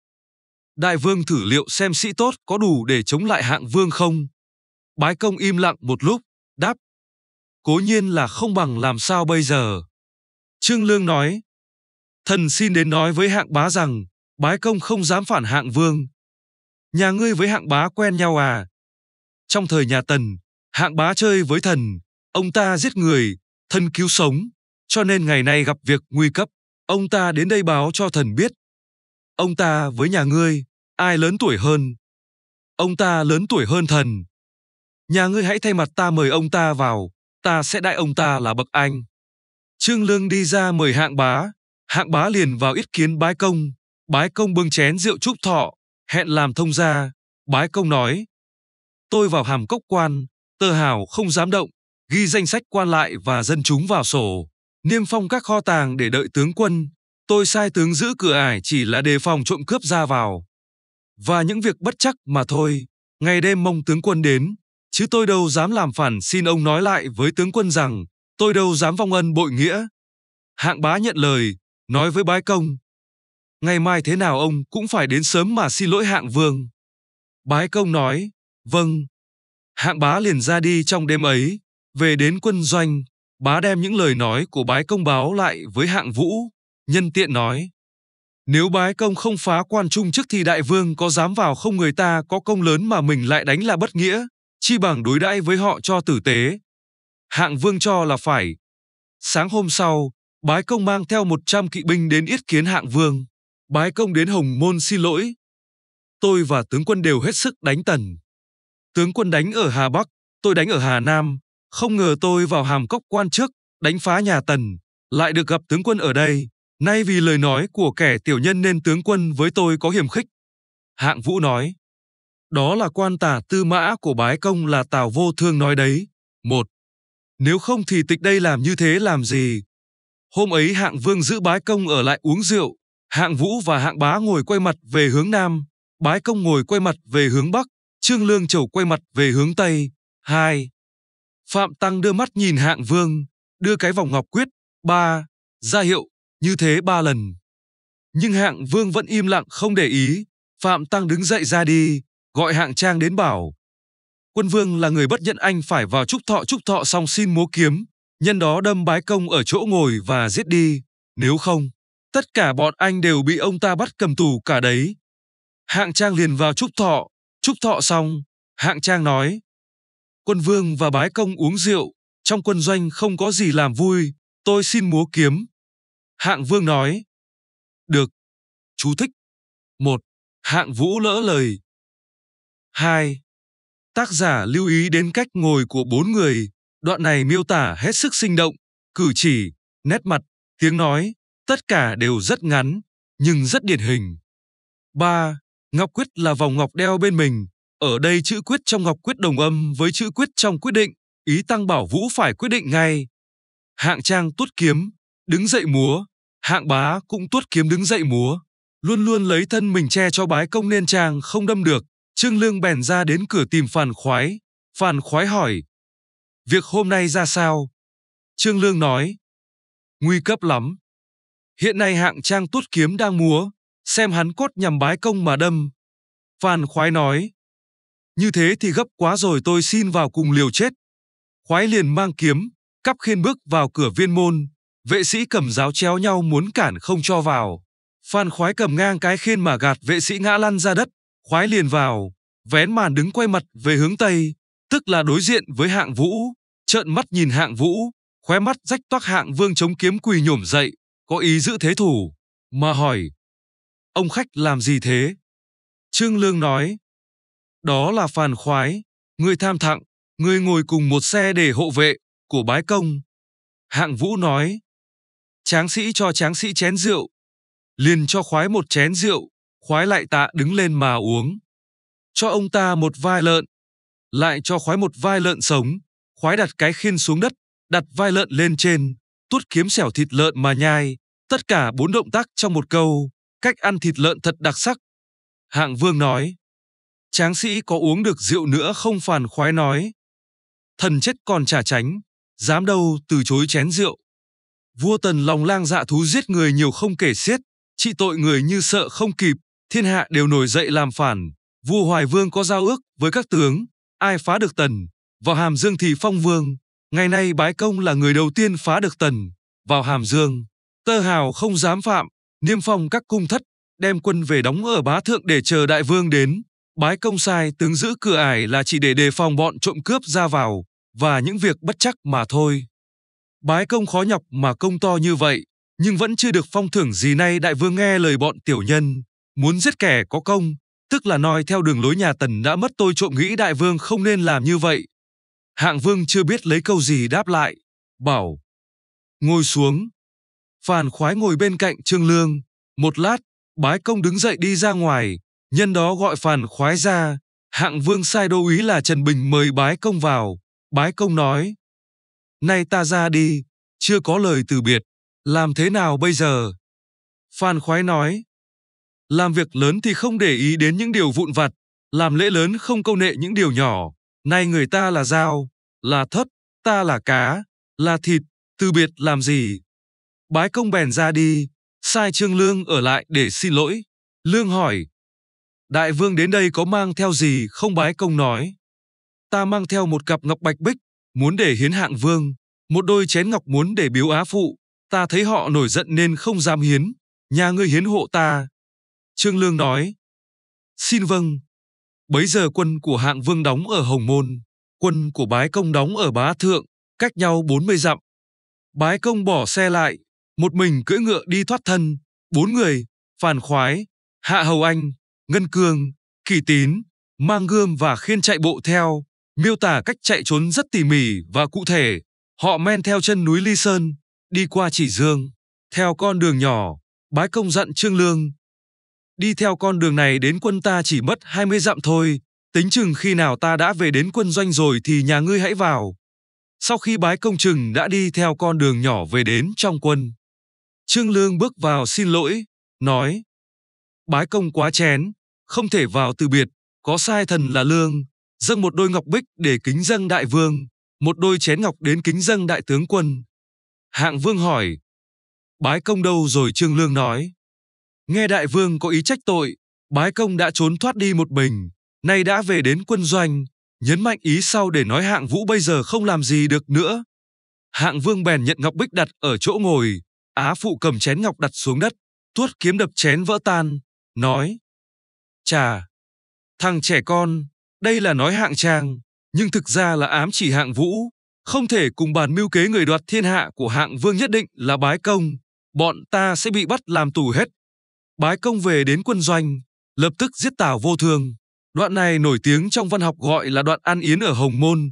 Đại vương thử liệu xem sĩ tốt có đủ để chống lại hạng vương không? Bái công im lặng một lúc, đáp, cố nhiên là không bằng làm sao bây giờ. Trương Lương nói, thần xin đến nói với hạng bá rằng, bái công không dám phản hạng vương. Nhà ngươi với hạng bá quen nhau à? Trong thời nhà Tần, hạng bá chơi với thần, ông ta giết người, thần cứu sống, cho nên ngày nay gặp việc nguy cấp, ông ta đến đây báo cho thần biết. Ông ta với nhà ngươi, ai lớn tuổi hơn? Ông ta lớn tuổi hơn thần. Nhà ngươi hãy thay mặt ta mời ông ta vào, ta sẽ đại ông ta là bậc anh. Trương Lương đi ra mời hạng bá, hạng bá liền vào ít kiến bái công, bái công bưng chén rượu trúc thọ, hẹn làm thông gia, bái công nói. Tôi vào hàm cốc quan, tơ hào không dám động, ghi danh sách quan lại và dân chúng vào sổ, niêm phong các kho tàng để đợi tướng quân. Tôi sai tướng giữ cửa ải chỉ là đề phòng trộm cướp ra vào. Và những việc bất chắc mà thôi, ngày đêm mong tướng quân đến, chứ tôi đâu dám làm phản xin ông nói lại với tướng quân rằng, tôi đâu dám vong ân bội nghĩa. Hạng bá nhận lời, nói với bái công. Ngày mai thế nào ông cũng phải đến sớm mà xin lỗi hạng vương. Bái công nói, vâng. Hạng bá liền ra đi trong đêm ấy, về đến quân doanh, bá đem những lời nói của bái công báo lại với hạng vũ, nhân tiện nói. Nếu bái công không phá quan trung trước thì đại vương có dám vào không người ta có công lớn mà mình lại đánh là bất nghĩa, chi bằng đối đãi với họ cho tử tế. Hạng vương cho là phải. Sáng hôm sau, bái công mang theo một trăm kỵ binh đến yết kiến hạng vương. Bái công đến Hồng Môn xin lỗi. Tôi và tướng quân đều hết sức đánh tần. Tướng quân đánh ở Hà Bắc, tôi đánh ở Hà Nam, không ngờ tôi vào hàm cốc quan trước, đánh phá nhà Tần, lại được gặp tướng quân ở đây. Nay vì lời nói của kẻ tiểu nhân nên tướng quân với tôi có hiểm khích. Hạng Vũ nói, đó là quan tả tư mã của bái công là Tào Vô Thương nói đấy. Một, nếu không thì tịch đây làm như thế làm gì? Hôm ấy hạng vương giữ bái công ở lại uống rượu, hạng vũ và hạng bá ngồi quay mặt về hướng nam, bái công ngồi quay mặt về hướng bắc, trương lương chầu quay mặt về hướng tây. Hai, Phạm Tăng đưa mắt nhìn hạng vương, đưa cái vòng ngọc quyết, ba, ra hiệu, như thế ba lần. Nhưng hạng vương vẫn im lặng không để ý, Phạm Tăng đứng dậy ra đi, gọi hạng trang đến bảo. Quân vương là người bất nhận anh phải vào trúc thọ trúc thọ xong xin múa kiếm, nhân đó đâm bái công ở chỗ ngồi và giết đi, nếu không, tất cả bọn anh đều bị ông ta bắt cầm tù cả đấy. Hạng trang liền vào trúc thọ, trúc thọ xong, hạng trang nói, Quân vương và bái công uống rượu, trong quân doanh không có gì làm vui, tôi xin múa kiếm. Hạng vương nói. Được. Chú thích. Một, Hạng vũ lỡ lời. Hai, Tác giả lưu ý đến cách ngồi của bốn người, đoạn này miêu tả hết sức sinh động, cử chỉ, nét mặt, tiếng nói, tất cả đều rất ngắn, nhưng rất điển hình. Ba, Ngọc quyết là vòng ngọc đeo bên mình, ở đây chữ quyết trong ngọc quyết đồng âm với chữ quyết trong quyết định, ý Tăng Bảo Vũ phải quyết định ngay. Hạng Trang tuốt kiếm, đứng dậy múa, Hạng Bá cũng tuốt kiếm đứng dậy múa, luôn luôn lấy thân mình che cho bái công nên Trang không đâm được, Trương Lương bèn ra đến cửa tìm Phàn Khoái, Phàn Khoái hỏi: "Việc hôm nay ra sao?" Trương Lương nói: "Nguy cấp lắm. Hiện nay Hạng Trang tuốt kiếm đang múa, xem hắn cốt nhằm bái công mà đâm." Phàn Khoái nói: như thế thì gấp quá rồi tôi xin vào cùng liều chết. Khoái liền mang kiếm, cắp khiên bước vào cửa viên môn. Vệ sĩ cầm giáo treo nhau muốn cản không cho vào. Phan khoái cầm ngang cái khiên mà gạt vệ sĩ ngã lăn ra đất. Khoái liền vào, vén màn đứng quay mặt về hướng Tây, tức là đối diện với hạng vũ. Trợn mắt nhìn hạng vũ, khóe mắt rách toác hạng vương chống kiếm quỳ nhổm dậy, có ý giữ thế thủ, mà hỏi. Ông khách làm gì thế? Trương Lương nói, đó là phàn khoái, người tham thặng, người ngồi cùng một xe để hộ vệ, của bái công. Hạng vũ nói, tráng sĩ cho tráng sĩ chén rượu, liền cho khoái một chén rượu, khoái lại tạ đứng lên mà uống. Cho ông ta một vai lợn, lại cho khoái một vai lợn sống, khoái đặt cái khiên xuống đất, đặt vai lợn lên trên, tuốt kiếm xẻo thịt lợn mà nhai, tất cả bốn động tác trong một câu, cách ăn thịt lợn thật đặc sắc. Hạng Vương nói, Tráng sĩ có uống được rượu nữa không phàn khoái nói. Thần chết còn trả tránh, dám đâu từ chối chén rượu. Vua tần lòng lang dạ thú giết người nhiều không kể xiết, trị tội người như sợ không kịp, thiên hạ đều nổi dậy làm phản. Vua Hoài Vương có giao ước với các tướng, ai phá được tần, vào hàm dương thì phong vương. Ngày nay bái công là người đầu tiên phá được tần, vào hàm dương. Tơ hào không dám phạm, niêm phong các cung thất, đem quân về đóng ở bá thượng để chờ đại vương đến. Bái công sai tướng giữ cửa ải là chỉ để đề phòng bọn trộm cướp ra vào và những việc bất chắc mà thôi. Bái công khó nhọc mà công to như vậy, nhưng vẫn chưa được phong thưởng gì nay đại vương nghe lời bọn tiểu nhân, muốn giết kẻ có công, tức là nói theo đường lối nhà tần đã mất tôi trộm nghĩ đại vương không nên làm như vậy. Hạng vương chưa biết lấy câu gì đáp lại, bảo, ngồi xuống. Phàn khoái ngồi bên cạnh trương lương, một lát, bái công đứng dậy đi ra ngoài, Nhân đó gọi phàn khoái ra, hạng vương sai đô úy là Trần Bình mời bái công vào. Bái công nói, nay ta ra đi, chưa có lời từ biệt, làm thế nào bây giờ? Phan khoái nói, làm việc lớn thì không để ý đến những điều vụn vặt, làm lễ lớn không câu nệ những điều nhỏ. Nay người ta là dao, là thất, ta là cá, là thịt, từ biệt làm gì? Bái công bèn ra đi, sai Trương Lương ở lại để xin lỗi. Lương hỏi, Đại vương đến đây có mang theo gì không bái công nói. Ta mang theo một cặp ngọc bạch bích, muốn để hiến hạng vương, một đôi chén ngọc muốn để biếu á phụ, ta thấy họ nổi giận nên không dám hiến, nhà ngươi hiến hộ ta. Trương Lương nói, xin vâng. Bấy giờ quân của hạng vương đóng ở Hồng Môn, quân của bái công đóng ở Bá Thượng, cách nhau bốn mươi dặm. Bái công bỏ xe lại, một mình cưỡi ngựa đi thoát thân, bốn người, Phàn Khoái, Hạ Hầu Anh, Ngân Cương, Kỳ Tín, mang gươm và khiên chạy bộ theo, miêu tả cách chạy trốn rất tỉ mỉ và cụ thể. Họ men theo chân núi Ly Sơn, đi qua Chỉ Dương, theo con đường nhỏ, bái công dặn Trương Lương. Đi theo con đường này đến quân ta chỉ mất 20 dặm thôi, tính chừng khi nào ta đã về đến quân doanh rồi thì nhà ngươi hãy vào. Sau khi bái công chừng đã đi theo con đường nhỏ về đến trong quân. Trương Lương bước vào xin lỗi, nói, bái công quá chén, không thể vào từ biệt, có sai thần là lương, dâng một đôi ngọc bích để kính dâng đại vương, một đôi chén ngọc đến kính dâng đại tướng quân. Hạng vương hỏi, bái công đâu rồi trương lương nói. Nghe đại vương có ý trách tội, bái công đã trốn thoát đi một mình, nay đã về đến quân doanh, nhấn mạnh ý sau để nói hạng vũ bây giờ không làm gì được nữa. Hạng vương bèn nhận ngọc bích đặt ở chỗ ngồi, á phụ cầm chén ngọc đặt xuống đất, tuốt kiếm đập chén vỡ tan, nói chà thằng trẻ con đây là nói hạng trang nhưng thực ra là ám chỉ hạng vũ không thể cùng bàn mưu kế người đoạt thiên hạ của hạng vương nhất định là bái công bọn ta sẽ bị bắt làm tù hết bái công về đến quân doanh lập tức giết tào vô thương đoạn này nổi tiếng trong văn học gọi là đoạn an yến ở hồng môn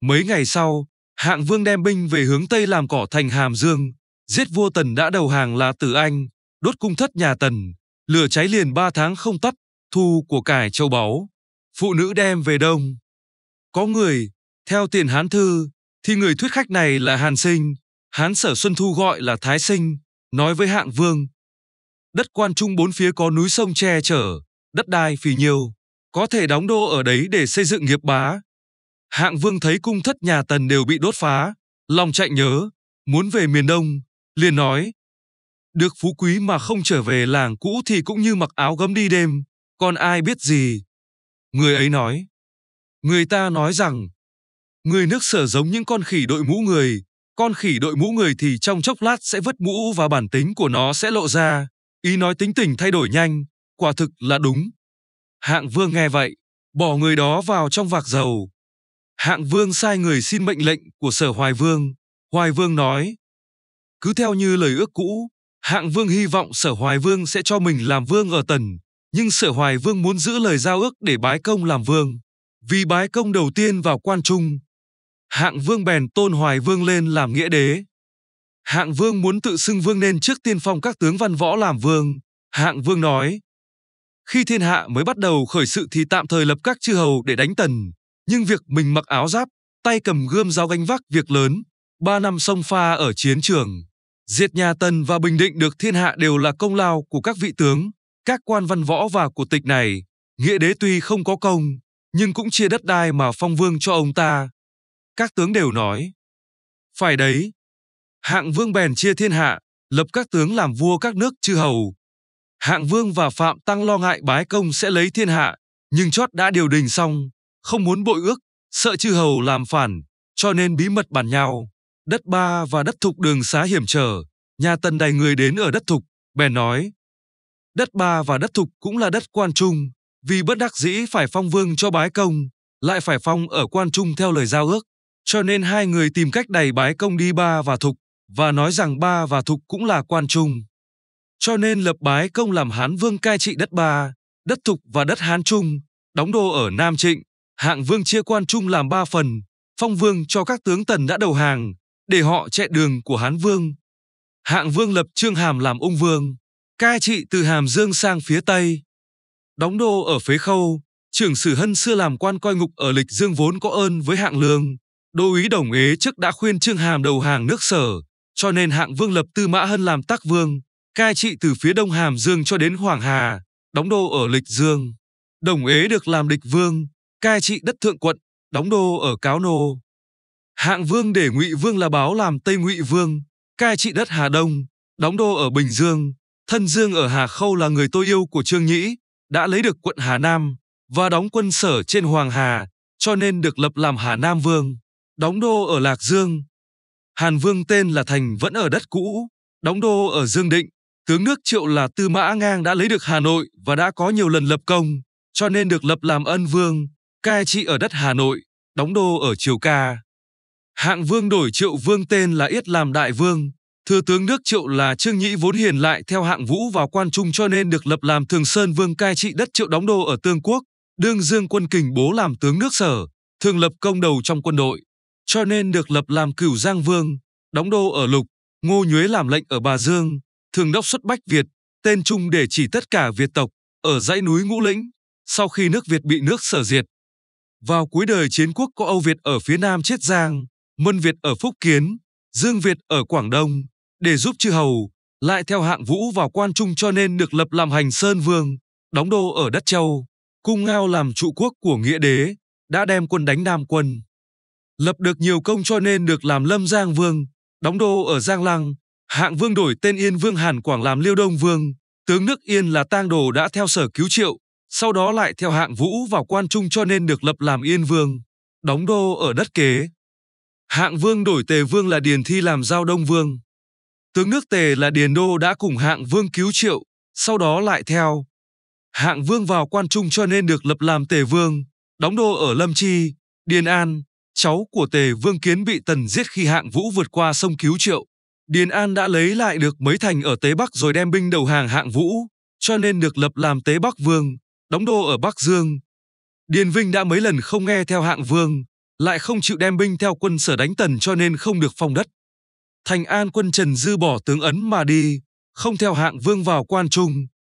mấy ngày sau hạng vương đem binh về hướng tây làm cỏ thành hàm dương giết vua tần đã đầu hàng là tử anh đốt cung thất nhà tần lửa cháy liền ba tháng không tắt, thu của cải châu báu, phụ nữ đem về đông. Có người, theo tiền hán thư, thì người thuyết khách này là Hàn Sinh, hán sở Xuân Thu gọi là Thái Sinh, nói với hạng vương. Đất quan trung bốn phía có núi sông che chở, đất đai phì nhiều, có thể đóng đô ở đấy để xây dựng nghiệp bá. Hạng vương thấy cung thất nhà tần đều bị đốt phá, lòng chạy nhớ, muốn về miền đông, liền nói, được phú quý mà không trở về làng cũ thì cũng như mặc áo gấm đi đêm, còn ai biết gì. Người ấy nói, người ta nói rằng, người nước sở giống những con khỉ đội mũ người, con khỉ đội mũ người thì trong chốc lát sẽ vứt mũ và bản tính của nó sẽ lộ ra. Ý nói tính tình thay đổi nhanh, quả thực là đúng. Hạng vương nghe vậy, bỏ người đó vào trong vạc dầu. Hạng vương sai người xin mệnh lệnh của sở Hoài Vương. Hoài Vương nói, cứ theo như lời ước cũ, Hạng Vương hy vọng Sở Hoài Vương sẽ cho mình làm vương ở Tần, nhưng Sở Hoài Vương muốn giữ lời giao ước để bái công làm vương. Vì bái công đầu tiên vào quan trung, Hạng Vương bèn tôn Hoài Vương lên làm nghĩa đế. Hạng Vương muốn tự xưng vương nên trước tiên phong các tướng văn võ làm vương. Hạng Vương nói, khi thiên hạ mới bắt đầu khởi sự thì tạm thời lập các chư hầu để đánh tần, nhưng việc mình mặc áo giáp, tay cầm gươm giáo gánh vác việc lớn, ba năm sông pha ở chiến trường, Diệt nhà Tần và Bình Định được thiên hạ đều là công lao của các vị tướng, các quan văn võ và của tịch này. Nghĩa đế tuy không có công, nhưng cũng chia đất đai mà phong vương cho ông ta. Các tướng đều nói, phải đấy. Hạng vương bèn chia thiên hạ, lập các tướng làm vua các nước chư hầu. Hạng vương và Phạm Tăng lo ngại bái công sẽ lấy thiên hạ, nhưng chót đã điều đình xong, không muốn bội ước, sợ chư hầu làm phản, cho nên bí mật bàn nhau đất ba và đất thục đường xá hiểm trở, nhà tần đầy người đến ở đất thục, bèn nói. Đất ba và đất thục cũng là đất quan trung, vì bất đắc dĩ phải phong vương cho bái công, lại phải phong ở quan trung theo lời giao ước, cho nên hai người tìm cách đẩy bái công đi ba và thục, và nói rằng ba và thục cũng là quan trung. Cho nên lập bái công làm Hán vương cai trị đất ba, đất thục và đất Hán trung, đóng đô ở Nam Trịnh, hạng vương chia quan trung làm ba phần, phong vương cho các tướng tần đã đầu hàng, để họ chạy đường của Hán Vương. Hạng Vương lập Trương Hàm làm ung vương, cai trị từ Hàm Dương sang phía Tây. Đóng đô ở Phế Khâu, trưởng sử Hân xưa làm quan coi ngục ở Lịch Dương vốn có ơn với Hạng Lương. Đô úy Đồng Ế trước đã khuyên Trương Hàm đầu hàng nước Sở, cho nên Hạng Vương lập Tư Mã Hân làm tắc Vương, cai trị từ phía Đông Hàm Dương cho đến Hoàng Hà, đóng đô ở Lịch Dương. Đồng Ế được làm Địch Vương, cai trị đất Thượng Quận, đóng đô ở Cáo Nô hạng vương để ngụy vương là báo làm tây ngụy vương cai trị đất hà đông đóng đô ở bình dương thân dương ở hà khâu là người tôi yêu của trương nhĩ đã lấy được quận hà nam và đóng quân sở trên hoàng hà cho nên được lập làm hà nam vương đóng đô ở lạc dương hàn vương tên là thành vẫn ở đất cũ đóng đô ở dương định tướng nước triệu là tư mã ngang đã lấy được hà nội và đã có nhiều lần lập công cho nên được lập làm ân vương cai trị ở đất hà nội đóng đô ở triều ca Hạng vương đổi triệu vương tên là Yết làm đại vương. Thừa tướng nước triệu là Trương Nhĩ vốn hiền lại theo hạng vũ vào quan trung cho nên được lập làm Thường Sơn vương cai trị đất triệu đóng đô ở Tương Quốc. Đương Dương quân kình bố làm tướng nước sở, thường lập công đầu trong quân đội. Cho nên được lập làm cửu giang vương, đóng đô ở Lục, Ngô Nhuế làm lệnh ở Bà Dương, thường đốc xuất Bách Việt, tên chung để chỉ tất cả Việt tộc, ở dãy núi Ngũ Lĩnh, sau khi nước Việt bị nước sở diệt. Vào cuối đời chiến quốc có Âu Việt ở phía nam chết Giang, Mân Việt ở Phúc Kiến, Dương Việt ở Quảng Đông, để giúp chư hầu, lại theo hạng vũ vào quan trung cho nên được lập làm hành sơn vương, đóng đô ở đất châu, cung ngao làm trụ quốc của nghĩa đế, đã đem quân đánh Nam quân. Lập được nhiều công cho nên được làm lâm giang vương, đóng đô ở Giang Lăng, hạng vương đổi tên Yên Vương Hàn Quảng làm Liêu Đông Vương, tướng nước Yên là tang đồ đã theo sở cứu triệu, sau đó lại theo hạng vũ vào quan trung cho nên được lập làm Yên Vương, đóng đô ở đất kế. Hạng vương đổi tề vương là Điền Thi làm giao đông vương. Tướng nước tề là Điền Đô đã cùng hạng vương cứu triệu, sau đó lại theo. Hạng vương vào quan trung cho nên được lập làm tề vương, đóng đô ở Lâm Chi, Điền An, cháu của tề vương kiến bị tần giết khi hạng vũ vượt qua sông cứu triệu. Điền An đã lấy lại được mấy thành ở Tế Bắc rồi đem binh đầu hàng hạng vũ, cho nên được lập làm Tế Bắc Vương, đóng đô ở Bắc Dương. Điền Vinh đã mấy lần không nghe theo hạng vương, lại không chịu đem binh theo quân sở đánh tần cho nên không được phong đất. Thành An quân Trần Dư bỏ tướng ấn mà đi, không theo hạng vương vào quan trung,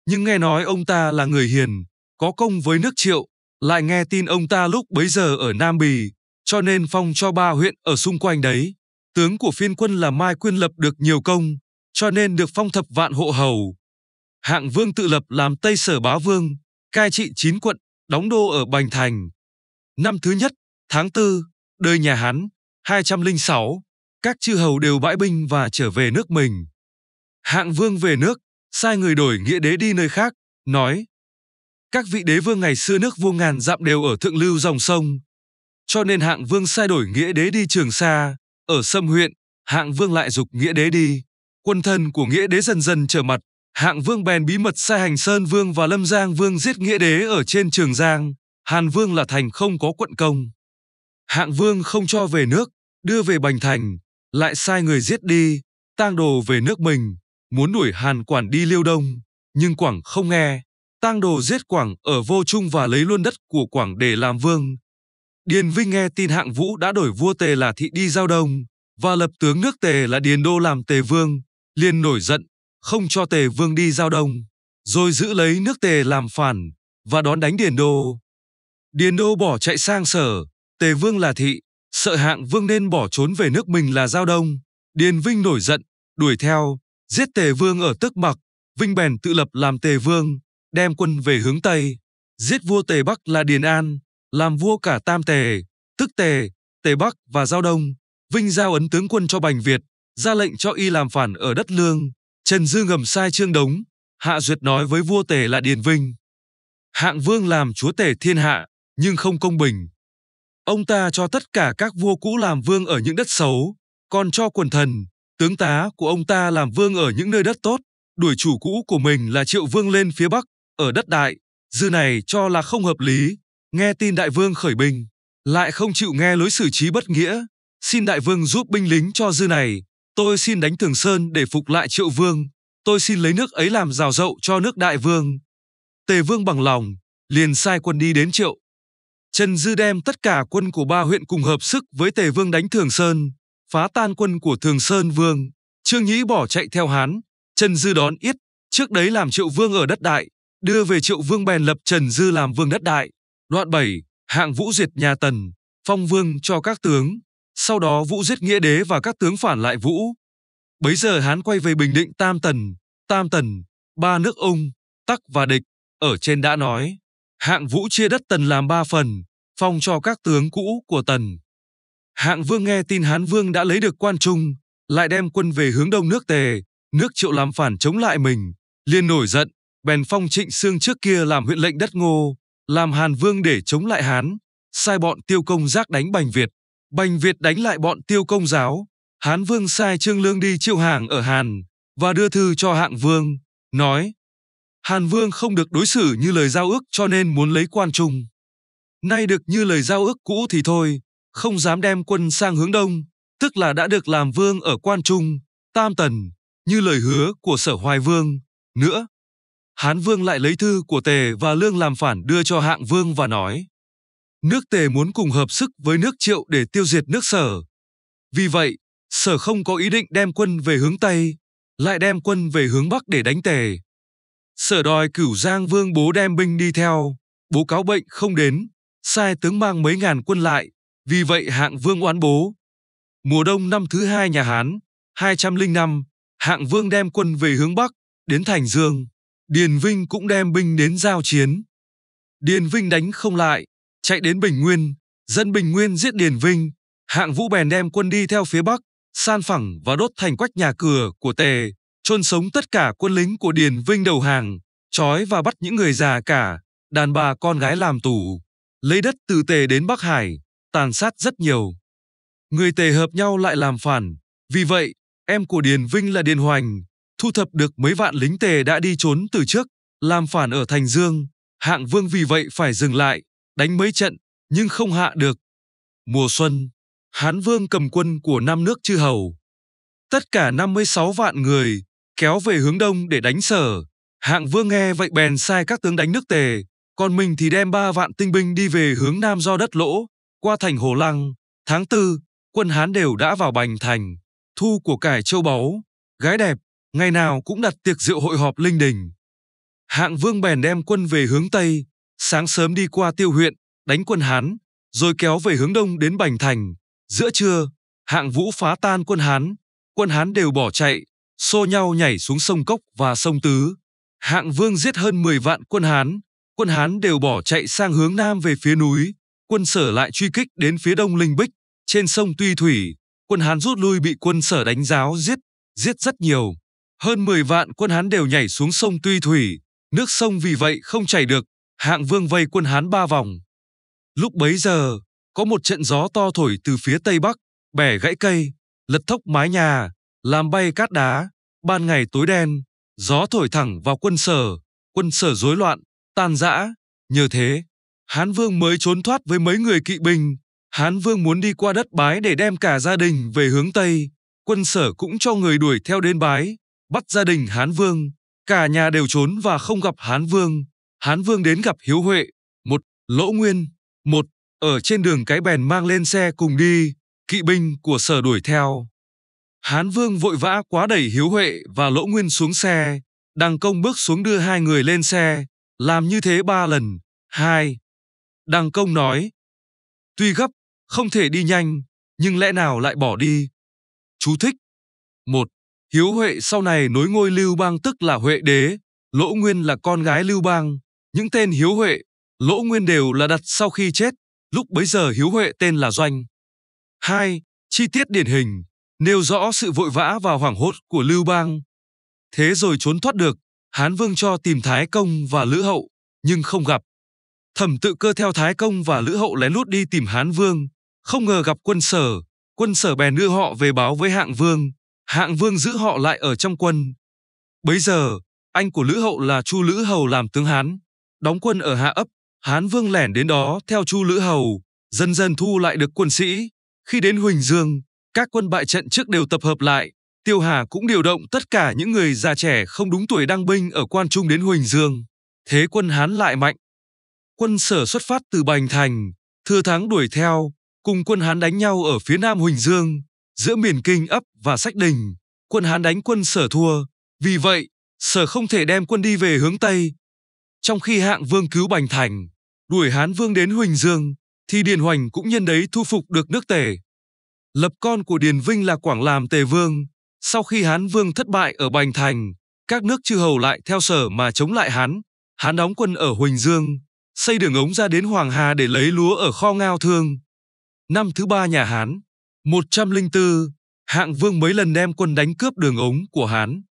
nhưng nghe nói ông ta là người hiền, có công với nước triệu, lại nghe tin ông ta lúc bấy giờ ở Nam Bì, cho nên phong cho ba huyện ở xung quanh đấy. Tướng của phiên quân là Mai Quyên lập được nhiều công, cho nên được phong thập vạn hộ hầu. Hạng vương tự lập làm Tây Sở Bá Vương, cai trị chín quận, đóng đô ở Bành Thành. Năm thứ nhất, Tháng 4, đời nhà Hán, 206, các chư hầu đều bãi binh và trở về nước mình. Hạng vương về nước, sai người đổi nghĩa đế đi nơi khác, nói Các vị đế vương ngày xưa nước vua ngàn dặm đều ở thượng lưu dòng sông. Cho nên hạng vương sai đổi nghĩa đế đi trường xa, ở sâm huyện, hạng vương lại dục nghĩa đế đi. Quân thân của nghĩa đế dần dần trở mặt, hạng vương bèn bí mật sai hành sơn vương và lâm giang vương giết nghĩa đế ở trên trường giang, hàn vương là thành không có quận công. Hạng vương không cho về nước, đưa về Bành Thành, lại sai người giết đi, tang đồ về nước mình, muốn đuổi Hàn Quản đi liêu đông, nhưng Quảng không nghe, tang đồ giết Quảng ở vô trung và lấy luôn đất của Quảng để làm vương. Điền Vinh nghe tin hạng vũ đã đổi vua Tề là thị đi giao đông, và lập tướng nước Tề là Điền Đô làm Tề Vương, liền nổi giận, không cho Tề Vương đi giao đông, rồi giữ lấy nước Tề làm phản, và đón đánh Điền Đô. Điền Đô bỏ chạy sang sở, Tề Vương là thị, sợ hạng Vương nên bỏ trốn về nước mình là Giao Đông. Điền Vinh nổi giận, đuổi theo, giết Tề Vương ở Tức Mặc. Vinh bèn tự lập làm Tề Vương, đem quân về hướng Tây. Giết vua Tề Bắc là Điền An, làm vua cả Tam Tề, Tức Tề, Tề Bắc và Giao Đông. Vinh giao ấn tướng quân cho Bành Việt, ra lệnh cho y làm phản ở đất Lương. Trần Dư ngầm sai Trương Đống, Hạ Duyệt nói với vua Tề là Điền Vinh. Hạng Vương làm chúa Tề thiên hạ, nhưng không công bình Ông ta cho tất cả các vua cũ làm vương ở những đất xấu, còn cho quần thần, tướng tá của ông ta làm vương ở những nơi đất tốt, đuổi chủ cũ của mình là Triệu Vương lên phía Bắc, ở đất đại, dư này cho là không hợp lý, nghe tin đại vương khởi binh, lại không chịu nghe lối xử trí bất nghĩa, xin đại vương giúp binh lính cho dư này, tôi xin đánh Thường Sơn để phục lại Triệu Vương, tôi xin lấy nước ấy làm rào rậu cho nước đại vương. Tề Vương bằng lòng, liền sai quân đi đến Triệu Trần Dư đem tất cả quân của ba huyện cùng hợp sức với Tề Vương đánh Thường Sơn, phá tan quân của Thường Sơn Vương. Trương Nhĩ bỏ chạy theo Hán, Trần Dư đón Yết, trước đấy làm Triệu Vương ở đất Đại, đưa về Triệu Vương bèn lập Trần Dư làm Vương đất Đại. Đoạn 7, hạng Vũ diệt nhà Tần, phong Vương cho các tướng. Sau đó Vũ giết Nghĩa Đế và các tướng phản lại Vũ. Bấy giờ Hán quay về Bình Định Tam Tần, Tam Tần, ba nước Ung, Tắc và Địch, ở trên đã nói. Hạng Vũ chia đất Tần làm ba phần, phong cho các tướng cũ của Tần. Hạng Vương nghe tin Hán Vương đã lấy được Quan Trung, lại đem quân về hướng đông nước Tề, nước Triệu làm phản chống lại mình, liền nổi giận, bèn phong Trịnh Sương trước kia làm huyện lệnh đất Ngô, làm Hàn Vương để chống lại Hán, sai bọn Tiêu Công giác đánh Bành Việt, Bành Việt đánh lại bọn Tiêu Công giáo, Hán Vương sai Trương Lương đi chiêu hàng ở Hàn và đưa thư cho Hạng Vương, nói: Hàn Vương không được đối xử như lời giao ước cho nên muốn lấy quan trung. Nay được như lời giao ước cũ thì thôi, không dám đem quân sang hướng đông, tức là đã được làm vương ở quan trung, tam tần, như lời hứa của sở hoài vương. Nữa, Hán Vương lại lấy thư của Tề và Lương làm phản đưa cho Hạng Vương và nói Nước Tề muốn cùng hợp sức với nước Triệu để tiêu diệt nước Sở. Vì vậy, Sở không có ý định đem quân về hướng Tây, lại đem quân về hướng Bắc để đánh Tề sở đòi cửu giang vương bố đem binh đi theo bố cáo bệnh không đến sai tướng mang mấy ngàn quân lại vì vậy hạng vương oán bố mùa đông năm thứ hai nhà hán hai trăm linh năm hạng vương đem quân về hướng bắc đến thành dương điền vinh cũng đem binh đến giao chiến điền vinh đánh không lại chạy đến bình nguyên dân bình nguyên giết điền vinh hạng vũ bèn đem quân đi theo phía bắc san phẳng và đốt thành quách nhà cửa của tề chôn sống tất cả quân lính của Điền Vinh đầu hàng, trói và bắt những người già cả, đàn bà con gái làm tù, lấy đất từ Tề đến Bắc Hải, tàn sát rất nhiều. Người Tề hợp nhau lại làm phản, vì vậy, em của Điền Vinh là Điền Hoành, thu thập được mấy vạn lính Tề đã đi trốn từ trước, làm phản ở Thành Dương, Hạng Vương vì vậy phải dừng lại, đánh mấy trận, nhưng không hạ được. Mùa xuân, Hán Vương cầm quân của năm nước chư hầu. Tất cả 56 vạn người, kéo về hướng đông để đánh sở. Hạng vương nghe vậy bèn sai các tướng đánh nước tề, còn mình thì đem ba vạn tinh binh đi về hướng nam do đất lỗ, qua thành Hồ Lăng. Tháng tư, quân Hán đều đã vào Bành Thành, thu của cải châu báu, gái đẹp, ngày nào cũng đặt tiệc rượu hội họp linh đình. Hạng vương bèn đem quân về hướng Tây, sáng sớm đi qua tiêu huyện, đánh quân Hán, rồi kéo về hướng đông đến Bành Thành. Giữa trưa, hạng vũ phá tan quân Hán, quân Hán đều bỏ chạy, xô nhau nhảy xuống sông Cốc và sông Tứ. Hạng Vương giết hơn 10 vạn quân Hán, quân Hán đều bỏ chạy sang hướng nam về phía núi, quân Sở lại truy kích đến phía đông Linh Bích, trên sông Tuy Thủy, quân Hán rút lui bị quân Sở đánh giáo giết, giết rất nhiều. Hơn 10 vạn quân Hán đều nhảy xuống sông Tuy Thủy, nước sông vì vậy không chảy được, Hạng Vương vây quân Hán ba vòng. Lúc bấy giờ, có một trận gió to thổi từ phía tây bắc, bẻ gãy cây, lật thốc mái nhà, làm bay cát đá, ban ngày tối đen, gió thổi thẳng vào quân sở, quân sở rối loạn, tan rã. Nhờ thế, Hán Vương mới trốn thoát với mấy người kỵ binh. Hán Vương muốn đi qua đất bái để đem cả gia đình về hướng Tây. Quân sở cũng cho người đuổi theo đến bái, bắt gia đình Hán Vương. Cả nhà đều trốn và không gặp Hán Vương. Hán Vương đến gặp Hiếu Huệ, một lỗ nguyên, một ở trên đường cái bèn mang lên xe cùng đi. Kỵ binh của sở đuổi theo. Hán Vương vội vã quá đẩy Hiếu Huệ và Lỗ Nguyên xuống xe, Đằng Công bước xuống đưa hai người lên xe, làm như thế ba lần. Hai. Đằng Công nói, tuy gấp, không thể đi nhanh, nhưng lẽ nào lại bỏ đi? Chú thích. Một, Hiếu Huệ sau này nối ngôi Lưu Bang tức là Huệ Đế, Lỗ Nguyên là con gái Lưu Bang. Những tên Hiếu Huệ, Lỗ Nguyên đều là đặt sau khi chết, lúc bấy giờ Hiếu Huệ tên là Doanh. Hai, Chi tiết điển hình, nêu rõ sự vội vã và hoảng hốt của Lưu Bang. Thế rồi trốn thoát được, Hán Vương cho tìm Thái Công và Lữ Hậu, nhưng không gặp. Thẩm tự cơ theo Thái Công và Lữ Hậu lén lút đi tìm Hán Vương, không ngờ gặp quân sở, quân sở bèn đưa họ về báo với Hạng Vương, Hạng Vương giữ họ lại ở trong quân. Bấy giờ, anh của Lữ Hậu là Chu Lữ Hầu làm tướng Hán, đóng quân ở Hạ ấp, Hán Vương lẻn đến đó theo Chu Lữ Hầu, dần dần thu lại được quân sĩ. Khi đến Huỳnh Dương, các quân bại trận trước đều tập hợp lại, Tiêu Hà cũng điều động tất cả những người già trẻ không đúng tuổi đăng binh ở Quan Trung đến Huỳnh Dương. Thế quân Hán lại mạnh. Quân sở xuất phát từ Bành Thành, thừa thắng đuổi theo, cùng quân Hán đánh nhau ở phía nam Huỳnh Dương, giữa miền Kinh ấp và Sách Đình. Quân Hán đánh quân sở thua, vì vậy, sở không thể đem quân đi về hướng Tây. Trong khi hạng vương cứu Bành Thành, đuổi Hán vương đến Huỳnh Dương, thì Điền Hoành cũng nhân đấy thu phục được nước Tề lập con của Điền Vinh là Quảng Làm Tề Vương. Sau khi Hán Vương thất bại ở Bành Thành, các nước chư hầu lại theo sở mà chống lại Hán. Hán đóng quân ở Huỳnh Dương, xây đường ống ra đến Hoàng Hà để lấy lúa ở kho ngao thương. Năm thứ ba nhà Hán, 104, Hạng Vương mấy lần đem quân đánh cướp đường ống của Hán.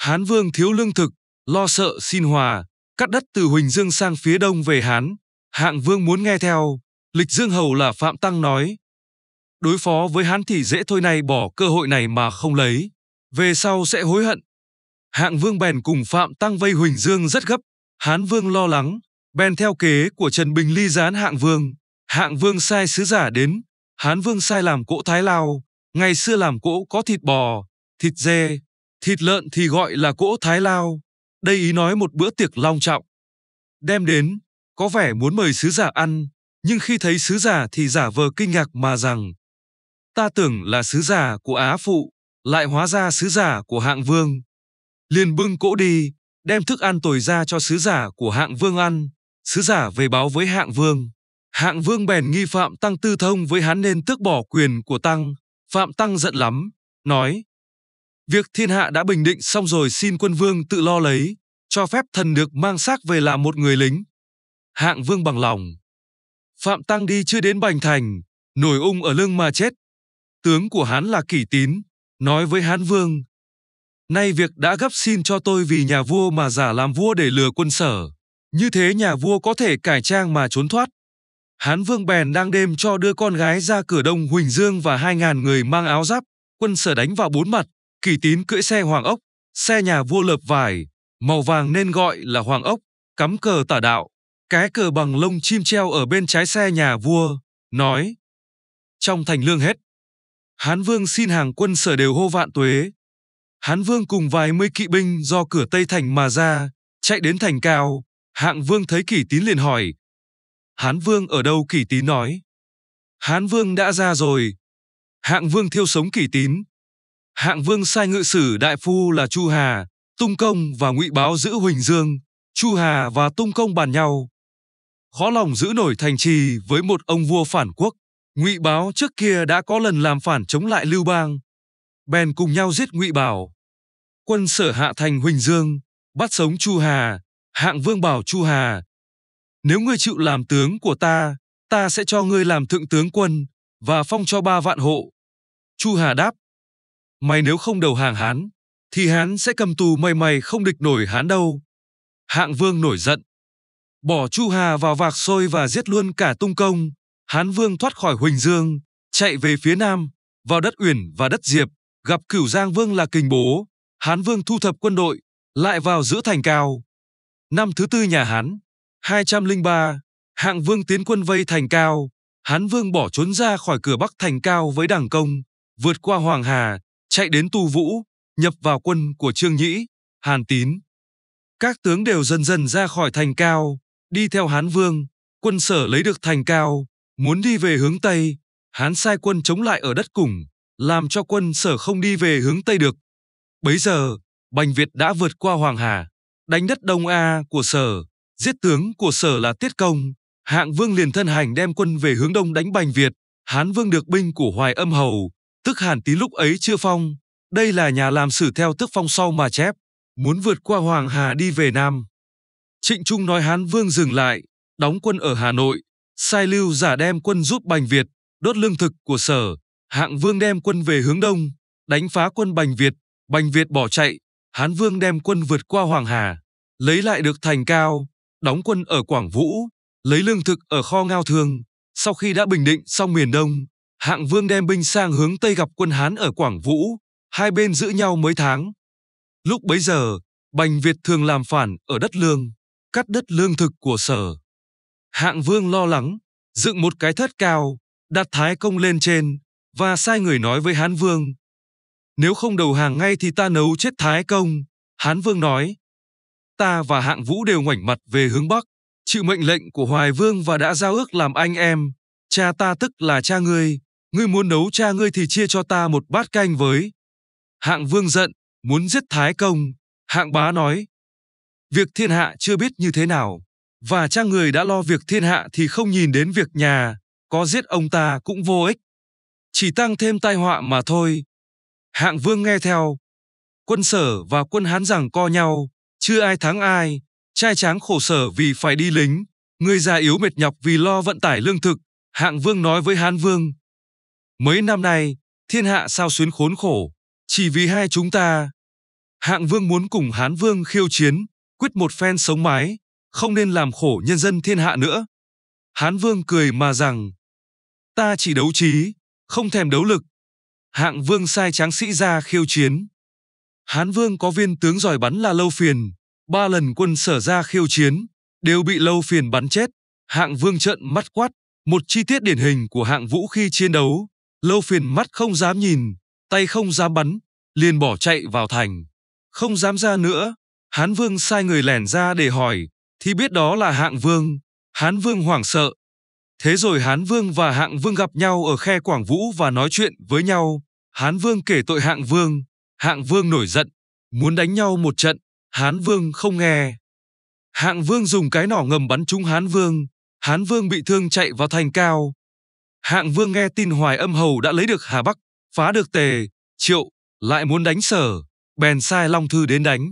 Hán Vương thiếu lương thực, lo sợ xin hòa, cắt đất từ Huỳnh Dương sang phía đông về Hán. Hạng Vương muốn nghe theo, lịch Dương Hầu là Phạm Tăng nói, Đối phó với hắn thì dễ thôi nay bỏ cơ hội này mà không lấy. Về sau sẽ hối hận. Hạng Vương bèn cùng Phạm Tăng vây Huỳnh Dương rất gấp. Hán Vương lo lắng, bèn theo kế của Trần Bình Ly gián Hạng Vương. Hạng Vương sai sứ giả đến, Hán Vương sai làm cỗ Thái Lao. Ngày xưa làm cỗ có thịt bò, thịt dê, thịt lợn thì gọi là cỗ Thái Lao. Đây ý nói một bữa tiệc long trọng. Đem đến, có vẻ muốn mời sứ giả ăn, nhưng khi thấy sứ giả thì giả vờ kinh ngạc mà rằng Ta tưởng là sứ giả của Á Phụ, lại hóa ra sứ giả của hạng vương. Liền bưng cỗ đi, đem thức ăn tồi ra cho sứ giả của hạng vương ăn. Sứ giả về báo với hạng vương. Hạng vương bèn nghi phạm tăng tư thông với hắn nên tước bỏ quyền của tăng. Phạm tăng giận lắm, nói. Việc thiên hạ đã bình định xong rồi xin quân vương tự lo lấy, cho phép thần được mang xác về làm một người lính. Hạng vương bằng lòng. Phạm Tăng đi chưa đến Bành Thành, nổi ung ở lưng mà chết, tướng của Hán là Kỷ Tín, nói với Hán Vương. Nay việc đã gấp xin cho tôi vì nhà vua mà giả làm vua để lừa quân sở. Như thế nhà vua có thể cải trang mà trốn thoát. Hán Vương bèn đang đêm cho đưa con gái ra cửa đông Huỳnh Dương và hai ngàn người mang áo giáp, quân sở đánh vào bốn mặt, Kỷ Tín cưỡi xe Hoàng Ốc, xe nhà vua lợp vải, màu vàng nên gọi là Hoàng Ốc, cắm cờ tả đạo, cái cờ bằng lông chim treo ở bên trái xe nhà vua, nói. Trong thành lương hết, Hán Vương xin hàng quân sở đều hô vạn tuế. Hán Vương cùng vài mươi kỵ binh do cửa Tây Thành mà ra, chạy đến thành cao, hạng Vương thấy kỷ tín liền hỏi. Hán Vương ở đâu kỷ tín nói. Hán Vương đã ra rồi. Hạng Vương thiêu sống kỷ tín. Hạng Vương sai ngự sử đại phu là Chu Hà, Tung Công và Ngụy Báo giữ Huỳnh Dương, Chu Hà và Tung Công bàn nhau. Khó lòng giữ nổi thành trì với một ông vua phản quốc. Ngụy Báo trước kia đã có lần làm phản chống lại Lưu Bang, bèn cùng nhau giết Ngụy Bảo. Quân sở hạ thành Huỳnh Dương, bắt sống Chu Hà, hạng vương bảo Chu Hà. Nếu ngươi chịu làm tướng của ta, ta sẽ cho ngươi làm thượng tướng quân và phong cho ba vạn hộ. Chu Hà đáp, mày nếu không đầu hàng Hán, thì Hán sẽ cầm tù mày mày không địch nổi Hán đâu. Hạng vương nổi giận, bỏ Chu Hà vào vạc sôi và giết luôn cả tung công. Hán Vương thoát khỏi Huỳnh Dương, chạy về phía nam, vào đất Uyển và đất Diệp, gặp Cửu Giang Vương là Kình Bố. Hán Vương thu thập quân đội, lại vào giữa thành Cao. Năm thứ tư nhà Hán, 203, Hạng Vương tiến quân vây thành Cao. Hán Vương bỏ trốn ra khỏi cửa Bắc thành Cao với đảng công, vượt qua Hoàng Hà, chạy đến Tu Vũ, nhập vào quân của Trương Nhĩ, Hàn Tín. Các tướng đều dần dần ra khỏi thành Cao, đi theo Hán Vương, quân sở lấy được thành Cao Muốn đi về hướng Tây, Hán sai quân chống lại ở đất Củng, làm cho quân sở không đi về hướng Tây được. Bấy giờ, Bành Việt đã vượt qua Hoàng Hà, đánh đất Đông A của sở, giết tướng của sở là Tiết Công. Hạng Vương liền thân hành đem quân về hướng Đông đánh Bành Việt. Hán Vương được binh của Hoài Âm Hầu, tức Hàn Tý lúc ấy chưa phong. Đây là nhà làm sử theo tức phong sau mà chép, muốn vượt qua Hoàng Hà đi về Nam. Trịnh Trung nói Hán Vương dừng lại, đóng quân ở Hà Nội, Sai Lưu giả đem quân giúp Bành Việt, đốt lương thực của sở, Hạng Vương đem quân về hướng đông, đánh phá quân Bành Việt, Bành Việt bỏ chạy, Hán Vương đem quân vượt qua Hoàng Hà, lấy lại được thành cao, đóng quân ở Quảng Vũ, lấy lương thực ở kho ngao thương. Sau khi đã bình định xong miền Đông, Hạng Vương đem binh sang hướng Tây gặp quân Hán ở Quảng Vũ, hai bên giữ nhau mấy tháng. Lúc bấy giờ, Bành Việt thường làm phản ở đất lương, cắt đất lương thực của sở. Hạng vương lo lắng, dựng một cái thất cao, đặt thái công lên trên, và sai người nói với Hán vương. Nếu không đầu hàng ngay thì ta nấu chết thái công, Hán vương nói. Ta và hạng vũ đều ngoảnh mặt về hướng bắc, chịu mệnh lệnh của Hoài vương và đã giao ước làm anh em. Cha ta tức là cha ngươi, ngươi muốn nấu cha ngươi thì chia cho ta một bát canh với. Hạng vương giận, muốn giết thái công, hạng bá nói. Việc thiên hạ chưa biết như thế nào, và cha người đã lo việc thiên hạ thì không nhìn đến việc nhà, có giết ông ta cũng vô ích. Chỉ tăng thêm tai họa mà thôi. Hạng vương nghe theo. Quân sở và quân hán rằng co nhau, chưa ai thắng ai, trai tráng khổ sở vì phải đi lính, người già yếu mệt nhọc vì lo vận tải lương thực, hạng vương nói với hán vương. Mấy năm nay, thiên hạ sao xuyến khốn khổ, chỉ vì hai chúng ta. Hạng vương muốn cùng hán vương khiêu chiến, quyết một phen sống mái, không nên làm khổ nhân dân thiên hạ nữa. Hán Vương cười mà rằng, ta chỉ đấu trí, không thèm đấu lực. Hạng Vương sai tráng sĩ ra khiêu chiến. Hán Vương có viên tướng giỏi bắn là Lâu Phiền, ba lần quân sở ra khiêu chiến, đều bị Lâu Phiền bắn chết. Hạng Vương trợn mắt quát, một chi tiết điển hình của hạng vũ khi chiến đấu. Lâu Phiền mắt không dám nhìn, tay không dám bắn, liền bỏ chạy vào thành. Không dám ra nữa, Hán Vương sai người lẻn ra để hỏi, thì biết đó là hạng vương hán vương hoảng sợ thế rồi hán vương và hạng vương gặp nhau ở khe quảng vũ và nói chuyện với nhau hán vương kể tội hạng vương hạng vương nổi giận muốn đánh nhau một trận hán vương không nghe hạng vương dùng cái nỏ ngầm bắn trúng hán vương hán vương bị thương chạy vào thành cao hạng vương nghe tin hoài âm hầu đã lấy được hà bắc phá được tề triệu lại muốn đánh sở bèn sai long thư đến đánh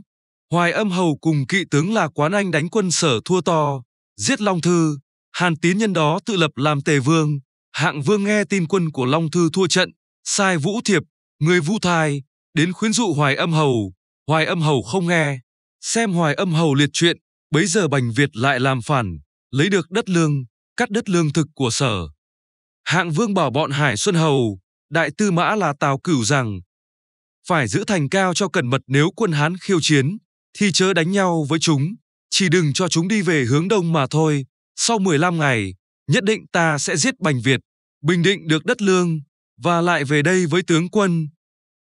Hoài Âm Hầu cùng kỵ tướng là Quán Anh đánh quân sở thua to, giết Long Thư, Hàn Tín nhân đó tự lập làm Tề Vương. Hạng Vương nghe tin quân của Long Thư thua trận, sai Vũ Thiệp, người Vũ Thai, đến khuyến dụ Hoài Âm Hầu. Hoài Âm Hầu không nghe, xem Hoài Âm Hầu liệt chuyện, bấy giờ Bành Việt lại làm phản, lấy được đất lương, cắt đất lương thực của sở. Hạng Vương bảo bọn Hải Xuân Hầu, Đại Tư Mã là Tào Cửu rằng, phải giữ thành cao cho cẩn mật nếu quân Hán khiêu chiến, thì chớ đánh nhau với chúng, chỉ đừng cho chúng đi về hướng đông mà thôi. Sau 15 ngày, nhất định ta sẽ giết Bành Việt, bình định được đất lương, và lại về đây với tướng quân.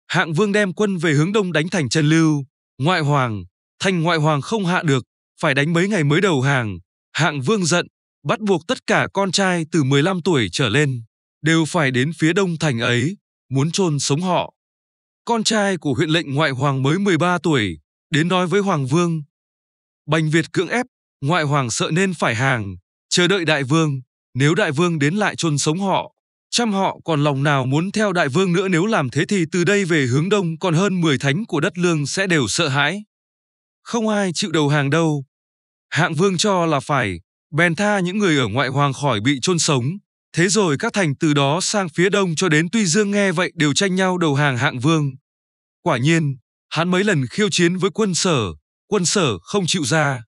Hạng vương đem quân về hướng đông đánh thành Trần Lưu, ngoại hoàng, thành ngoại hoàng không hạ được, phải đánh mấy ngày mới đầu hàng. Hạng vương giận, bắt buộc tất cả con trai từ 15 tuổi trở lên, đều phải đến phía đông thành ấy, muốn chôn sống họ. Con trai của huyện lệnh ngoại hoàng mới 13 tuổi, đến nói với Hoàng Vương. Bành Việt cưỡng ép, ngoại hoàng sợ nên phải hàng, chờ đợi đại vương, nếu đại vương đến lại chôn sống họ, trăm họ còn lòng nào muốn theo đại vương nữa nếu làm thế thì từ đây về hướng đông còn hơn mười thánh của đất lương sẽ đều sợ hãi. Không ai chịu đầu hàng đâu. Hạng vương cho là phải, bèn tha những người ở ngoại hoàng khỏi bị chôn sống. Thế rồi các thành từ đó sang phía đông cho đến Tuy Dương nghe vậy đều tranh nhau đầu hàng hạng vương. Quả nhiên, Hán mấy lần khiêu chiến với quân sở, quân sở không chịu ra.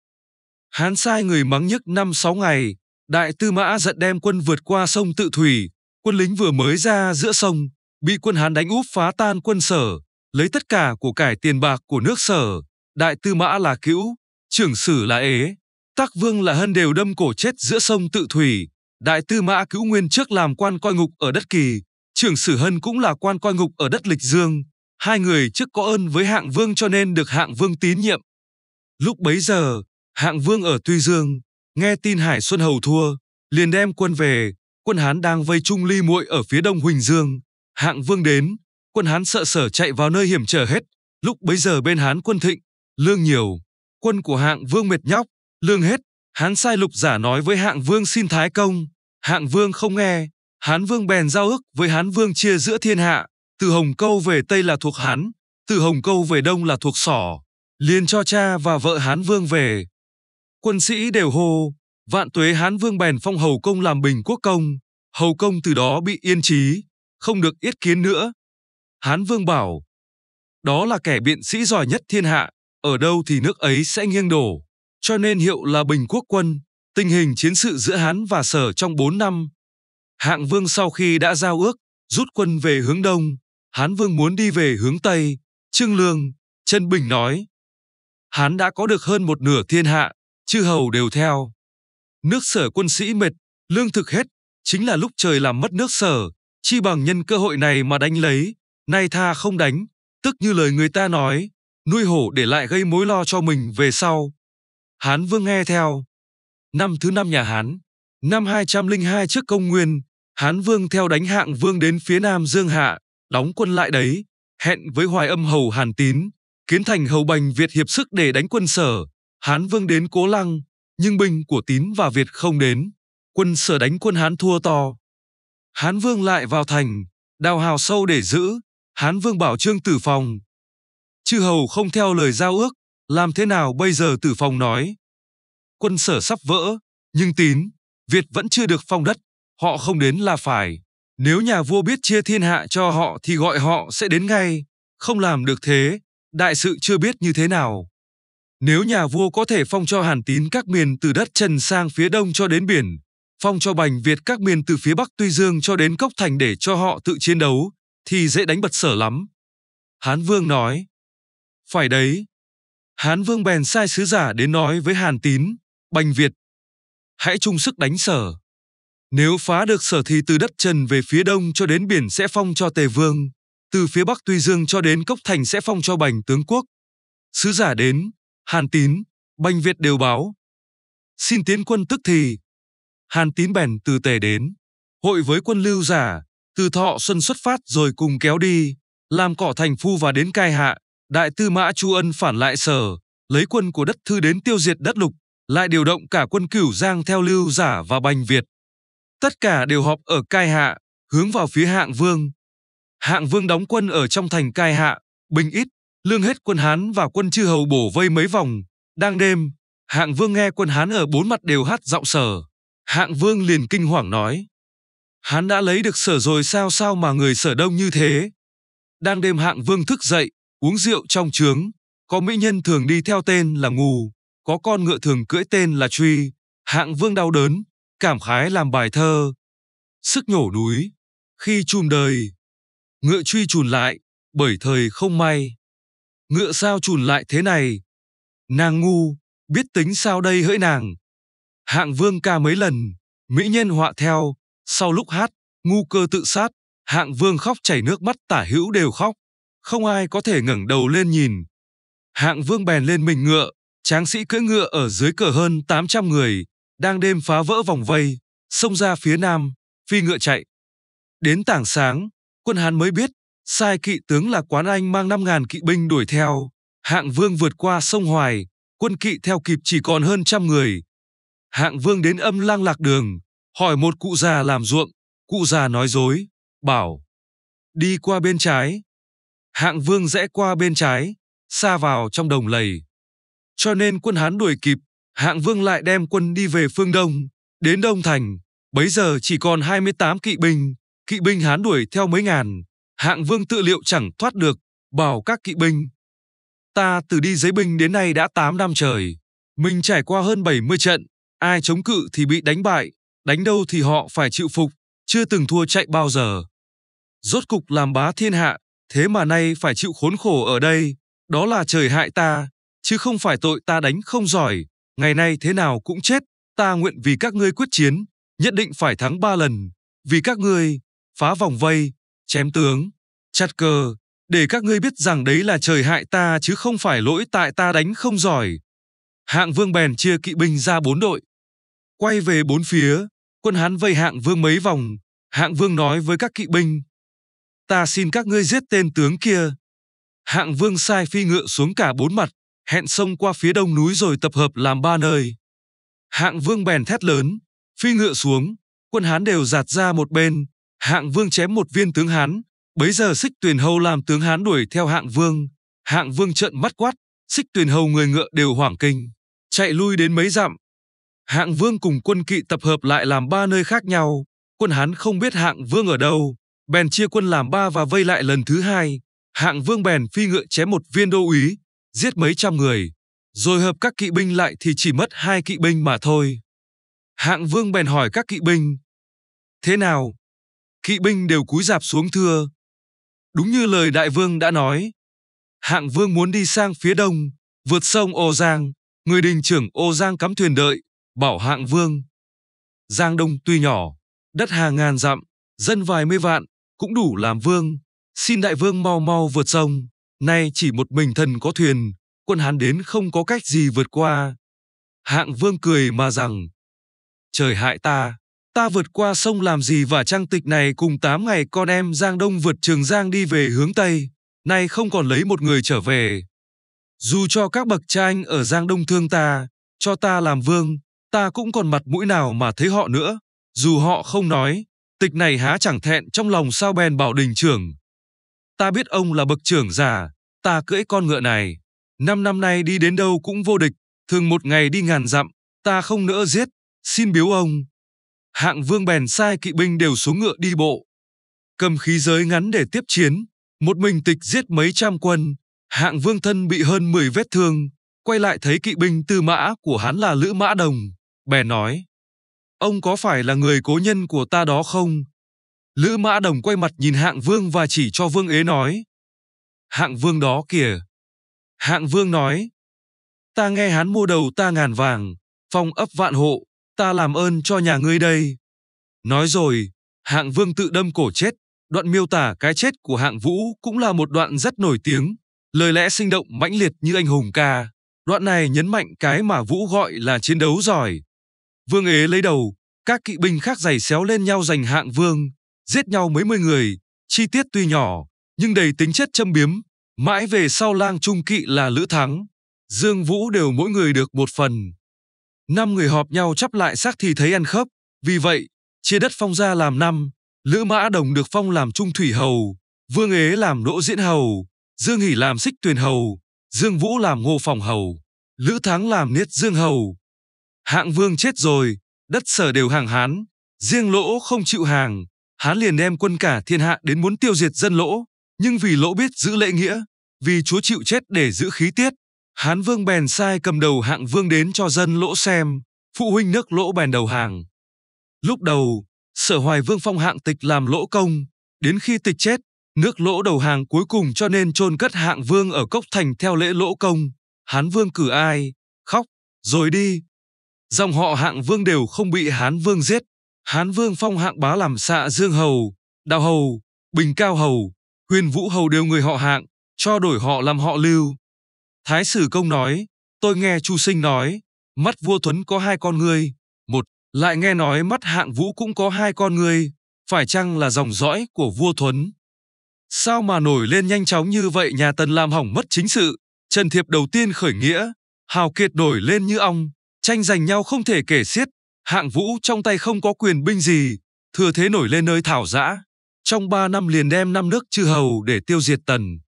Hán sai người mắng nhất năm sáu ngày, đại tư mã giận đem quân vượt qua sông Tự Thủy, quân lính vừa mới ra giữa sông, bị quân Hán đánh úp phá tan quân sở, lấy tất cả của cải tiền bạc của nước sở, đại tư mã là cữu, trưởng sử là ế, tắc vương là hân đều đâm cổ chết giữa sông Tự Thủy, đại tư mã cứu nguyên trước làm quan coi ngục ở đất kỳ, trưởng sử hân cũng là quan coi ngục ở đất lịch dương, Hai người trước có ơn với hạng vương cho nên được hạng vương tín nhiệm. Lúc bấy giờ, hạng vương ở Tuy Dương, nghe tin Hải Xuân Hầu thua, liền đem quân về, quân Hán đang vây chung ly muội ở phía đông Huỳnh Dương. Hạng vương đến, quân Hán sợ sở chạy vào nơi hiểm trở hết. Lúc bấy giờ bên Hán quân thịnh, lương nhiều, quân của hạng vương mệt nhóc, lương hết. Hán sai lục giả nói với hạng vương xin thái công. Hạng vương không nghe, Hán vương bèn giao ước với Hán vương chia giữa thiên hạ từ Hồng Câu về Tây là thuộc Hán, từ Hồng Câu về Đông là thuộc Sỏ, liền cho cha và vợ Hán Vương về. Quân sĩ đều hô, vạn tuế Hán Vương bèn phong Hầu Công làm bình quốc công, Hầu Công từ đó bị yên trí, không được yết kiến nữa. Hán Vương bảo, đó là kẻ biện sĩ giỏi nhất thiên hạ, ở đâu thì nước ấy sẽ nghiêng đổ, cho nên hiệu là bình quốc quân, tình hình chiến sự giữa Hán và Sở trong bốn năm. Hạng Vương sau khi đã giao ước, rút quân về hướng đông, Hán Vương muốn đi về hướng Tây, Trương Lương, Trần Bình nói. Hán đã có được hơn một nửa thiên hạ, chư hầu đều theo. Nước sở quân sĩ mệt, lương thực hết, chính là lúc trời làm mất nước sở, chi bằng nhân cơ hội này mà đánh lấy, nay tha không đánh, tức như lời người ta nói, nuôi hổ để lại gây mối lo cho mình về sau. Hán Vương nghe theo. Năm thứ năm nhà Hán, năm 202 trước công nguyên, Hán Vương theo đánh hạng Vương đến phía Nam Dương Hạ, đóng quân lại đấy, hẹn với Hoài Âm hầu Hàn Tín, Kiến Thành hầu Bành Việt hiệp sức để đánh quân Sở. Hán Vương đến Cố Lăng, nhưng binh của Tín và Việt không đến, quân Sở đánh quân Hán thua to. Hán Vương lại vào thành, đào hào sâu để giữ, Hán Vương bảo Trương Tử Phòng. Chư hầu không theo lời giao ước, làm thế nào bây giờ Tử Phòng nói? Quân Sở sắp vỡ, nhưng Tín, Việt vẫn chưa được phong đất, họ không đến là phải. Nếu nhà vua biết chia thiên hạ cho họ thì gọi họ sẽ đến ngay, không làm được thế, đại sự chưa biết như thế nào. Nếu nhà vua có thể phong cho Hàn Tín các miền từ đất Trần sang phía đông cho đến biển, phong cho Bành Việt các miền từ phía bắc Tuy Dương cho đến Cốc Thành để cho họ tự chiến đấu, thì dễ đánh bật sở lắm. Hán Vương nói, phải đấy. Hán Vương bèn sai sứ giả đến nói với Hàn Tín, Bành Việt, hãy chung sức đánh sở. Nếu phá được sở thì từ đất Trần về phía đông cho đến biển sẽ phong cho Tề Vương, từ phía bắc Tuy Dương cho đến Cốc Thành sẽ phong cho Bành Tướng Quốc. Sứ giả đến, Hàn Tín, Bành Việt đều báo. Xin tiến quân tức thì. Hàn Tín bèn từ Tề đến, hội với quân lưu giả, từ thọ xuân xuất phát rồi cùng kéo đi, làm cỏ thành phu và đến cai hạ, đại tư mã Chu Ân phản lại sở, lấy quân của đất thư đến tiêu diệt đất lục, lại điều động cả quân cửu giang theo lưu giả và bành Việt. Tất cả đều họp ở Cai Hạ, hướng vào phía Hạng Vương. Hạng Vương đóng quân ở trong thành Cai Hạ, Bình Ít, lương hết quân Hán và quân chư hầu bổ vây mấy vòng. Đang đêm, Hạng Vương nghe quân Hán ở bốn mặt đều hát giọng sở. Hạng Vương liền kinh hoàng nói. Hán đã lấy được sở rồi sao sao mà người sở đông như thế. Đang đêm Hạng Vương thức dậy, uống rượu trong trướng. Có mỹ nhân thường đi theo tên là Ngù, có con ngựa thường cưỡi tên là Truy. Hạng Vương đau đớn, cảm khái làm bài thơ. Sức nhổ núi, khi chùm đời, ngựa truy chùn lại, bởi thời không may. Ngựa sao chùn lại thế này? Nàng ngu, biết tính sao đây hỡi nàng. Hạng vương ca mấy lần, mỹ nhân họa theo, sau lúc hát, ngu cơ tự sát, hạng vương khóc chảy nước mắt tả hữu đều khóc, không ai có thể ngẩng đầu lên nhìn. Hạng vương bèn lên mình ngựa, tráng sĩ cưỡi ngựa ở dưới cờ hơn 800 người, đang đêm phá vỡ vòng vây, xông ra phía nam, phi ngựa chạy. Đến tảng sáng, quân Hán mới biết, sai kỵ tướng là Quán Anh mang 5.000 kỵ binh đuổi theo. Hạng Vương vượt qua sông Hoài, quân kỵ theo kịp chỉ còn hơn trăm người. Hạng Vương đến âm lang lạc đường, hỏi một cụ già làm ruộng, cụ già nói dối, bảo. Đi qua bên trái. Hạng Vương rẽ qua bên trái, xa vào trong đồng lầy. Cho nên quân Hán đuổi kịp, Hạng Vương lại đem quân đi về phương Đông, đến Đông Thành, bấy giờ chỉ còn 28 kỵ binh, kỵ binh Hán đuổi theo mấy ngàn, Hạng Vương tự liệu chẳng thoát được, bảo các kỵ binh. Ta từ đi giấy binh đến nay đã 8 năm trời, mình trải qua hơn 70 trận, ai chống cự thì bị đánh bại, đánh đâu thì họ phải chịu phục, chưa từng thua chạy bao giờ. Rốt cục làm bá thiên hạ, thế mà nay phải chịu khốn khổ ở đây, đó là trời hại ta, chứ không phải tội ta đánh không giỏi, ngày nay thế nào cũng chết, ta nguyện vì các ngươi quyết chiến, nhất định phải thắng ba lần, vì các ngươi, phá vòng vây, chém tướng, chặt cờ, để các ngươi biết rằng đấy là trời hại ta chứ không phải lỗi tại ta đánh không giỏi. Hạng vương bèn chia kỵ binh ra bốn đội. Quay về bốn phía, quân Hán vây hạng vương mấy vòng, hạng vương nói với các kỵ binh. Ta xin các ngươi giết tên tướng kia. Hạng vương sai phi ngựa xuống cả bốn mặt, hẹn sông qua phía đông núi rồi tập hợp làm ba nơi. Hạng vương bèn thét lớn, phi ngựa xuống, quân Hán đều giạt ra một bên, hạng vương chém một viên tướng Hán, bấy giờ xích tuyền hầu làm tướng Hán đuổi theo hạng vương, hạng vương trợn mắt quát, xích tuyền hầu người ngựa đều hoảng kinh, chạy lui đến mấy dặm. Hạng vương cùng quân kỵ tập hợp lại làm ba nơi khác nhau, quân Hán không biết hạng vương ở đâu, bèn chia quân làm ba và vây lại lần thứ hai, hạng vương bèn phi ngựa chém một viên đô úy, giết mấy trăm người, rồi hợp các kỵ binh lại thì chỉ mất hai kỵ binh mà thôi. Hạng vương bèn hỏi các kỵ binh, thế nào? Kỵ binh đều cúi dạp xuống thưa. Đúng như lời đại vương đã nói, hạng vương muốn đi sang phía đông, vượt sông Ô Giang, người đình trưởng Ô Giang cắm thuyền đợi, bảo hạng vương. Giang Đông tuy nhỏ, đất hàng ngàn dặm, dân vài mươi vạn, cũng đủ làm vương, xin đại vương mau mau vượt sông. Nay chỉ một mình thần có thuyền, quân Hán đến không có cách gì vượt qua. Hạng vương cười mà rằng, trời hại ta, ta vượt qua sông làm gì và trang tịch này cùng tám ngày con em Giang Đông vượt Trường Giang đi về hướng Tây, nay không còn lấy một người trở về. Dù cho các bậc cha anh ở Giang Đông thương ta, cho ta làm vương, ta cũng còn mặt mũi nào mà thấy họ nữa. Dù họ không nói, tịch này há chẳng thẹn trong lòng sao bèn bảo đình trưởng, Ta biết ông là bậc trưởng giả, ta cưỡi con ngựa này. Năm năm nay đi đến đâu cũng vô địch, thường một ngày đi ngàn dặm, ta không nỡ giết, xin biếu ông. Hạng vương bèn sai kỵ binh đều xuống ngựa đi bộ. Cầm khí giới ngắn để tiếp chiến, một mình tịch giết mấy trăm quân. Hạng vương thân bị hơn 10 vết thương, quay lại thấy kỵ binh tư mã của hắn là Lữ Mã Đồng. bè nói, ông có phải là người cố nhân của ta đó không? Lữ Mã Đồng quay mặt nhìn Hạng Vương và chỉ cho Vương Ế nói. Hạng Vương đó kìa. Hạng Vương nói. Ta nghe hắn mua đầu ta ngàn vàng, phong ấp vạn hộ, ta làm ơn cho nhà ngươi đây. Nói rồi, Hạng Vương tự đâm cổ chết. Đoạn miêu tả cái chết của Hạng Vũ cũng là một đoạn rất nổi tiếng, lời lẽ sinh động mãnh liệt như anh hùng ca. Đoạn này nhấn mạnh cái mà Vũ gọi là chiến đấu giỏi. Vương Ế lấy đầu, các kỵ binh khác giày xéo lên nhau giành Hạng Vương, giết nhau mấy mươi người, chi tiết tuy nhỏ, nhưng đầy tính chất châm biếm. Mãi về sau lang trung kỵ là Lữ Thắng, Dương Vũ đều mỗi người được một phần. Năm người họp nhau chắp lại xác thì thấy ăn khớp, vì vậy, chia đất phong ra làm năm, Lữ Mã Đồng được phong làm Trung Thủy Hầu, Vương Ế làm Đỗ Diễn Hầu, Dương Hỷ làm Xích Tuyền Hầu, Dương Vũ làm Ngô Phòng Hầu, Lữ Thắng làm Niết Dương Hầu. Hạng Vương chết rồi, đất sở đều hàng Hán, riêng lỗ không chịu hàng, Hán liền đem quân cả thiên hạ đến muốn tiêu diệt dân lỗ, nhưng vì lỗ biết giữ lễ nghĩa, vì chúa chịu chết để giữ khí tiết, Hán vương bèn sai cầm đầu hạng vương đến cho dân lỗ xem, phụ huynh nước lỗ bèn đầu hàng. Lúc đầu, sở hoài vương phong hạng tịch làm lỗ công, đến khi tịch chết, nước lỗ đầu hàng cuối cùng cho nên chôn cất hạng vương ở cốc thành theo lễ lỗ công. Hán vương cử ai, khóc, rồi đi. Dòng họ hạng vương đều không bị hán vương giết, Hán Vương phong hạng bá làm xạ Dương Hầu, Đào Hầu, Bình Cao Hầu, Huyền Vũ Hầu đều người họ hạng, cho đổi họ làm họ Lưu. Thái Sử Công nói, tôi nghe Chu Sinh nói, mắt vua Thuấn có hai con người, một, lại nghe nói mắt hạng vũ cũng có hai con người, phải chăng là dòng dõi của vua Thuấn? Sao mà nổi lên nhanh chóng như vậy nhà Tần làm hỏng mất chính sự, Trần Thiệp đầu tiên khởi nghĩa, hào kiệt đổi lên như ong, tranh giành nhau không thể kể xiết, hạng vũ trong tay không có quyền binh gì, thừa thế nổi lên nơi thảo giã. Trong ba năm liền đem năm nước chư hầu để tiêu diệt tần.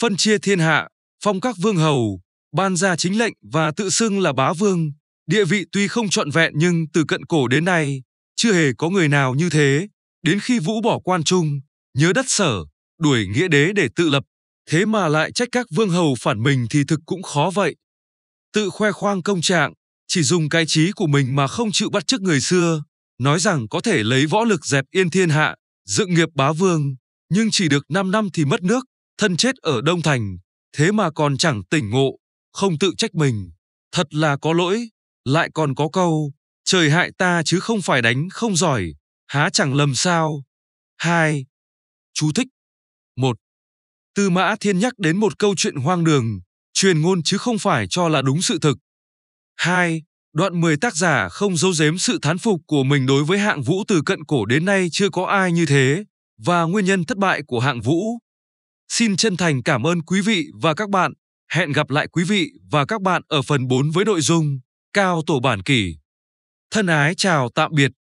Phân chia thiên hạ, phong các vương hầu, ban ra chính lệnh và tự xưng là bá vương. Địa vị tuy không trọn vẹn nhưng từ cận cổ đến nay, chưa hề có người nào như thế. Đến khi Vũ bỏ quan trung, nhớ đất sở, đuổi nghĩa đế để tự lập, thế mà lại trách các vương hầu phản mình thì thực cũng khó vậy. Tự khoe khoang công trạng, chỉ dùng cái trí của mình mà không chịu bắt chước người xưa, nói rằng có thể lấy võ lực dẹp yên thiên hạ, dựng nghiệp bá vương, nhưng chỉ được 5 năm thì mất nước, thân chết ở Đông Thành, thế mà còn chẳng tỉnh ngộ, không tự trách mình. Thật là có lỗi, lại còn có câu, trời hại ta chứ không phải đánh không giỏi, há chẳng lầm sao. 2. Chú thích 1. Tư Mã Thiên nhắc đến một câu chuyện hoang đường, truyền ngôn chứ không phải cho là đúng sự thực, 2. Đoạn 10 tác giả không giấu giếm sự thán phục của mình đối với hạng vũ từ cận cổ đến nay chưa có ai như thế, và nguyên nhân thất bại của hạng vũ. Xin chân thành cảm ơn quý vị và các bạn. Hẹn gặp lại quý vị và các bạn ở phần 4 với nội dung Cao Tổ Bản Kỷ. Thân ái chào tạm biệt.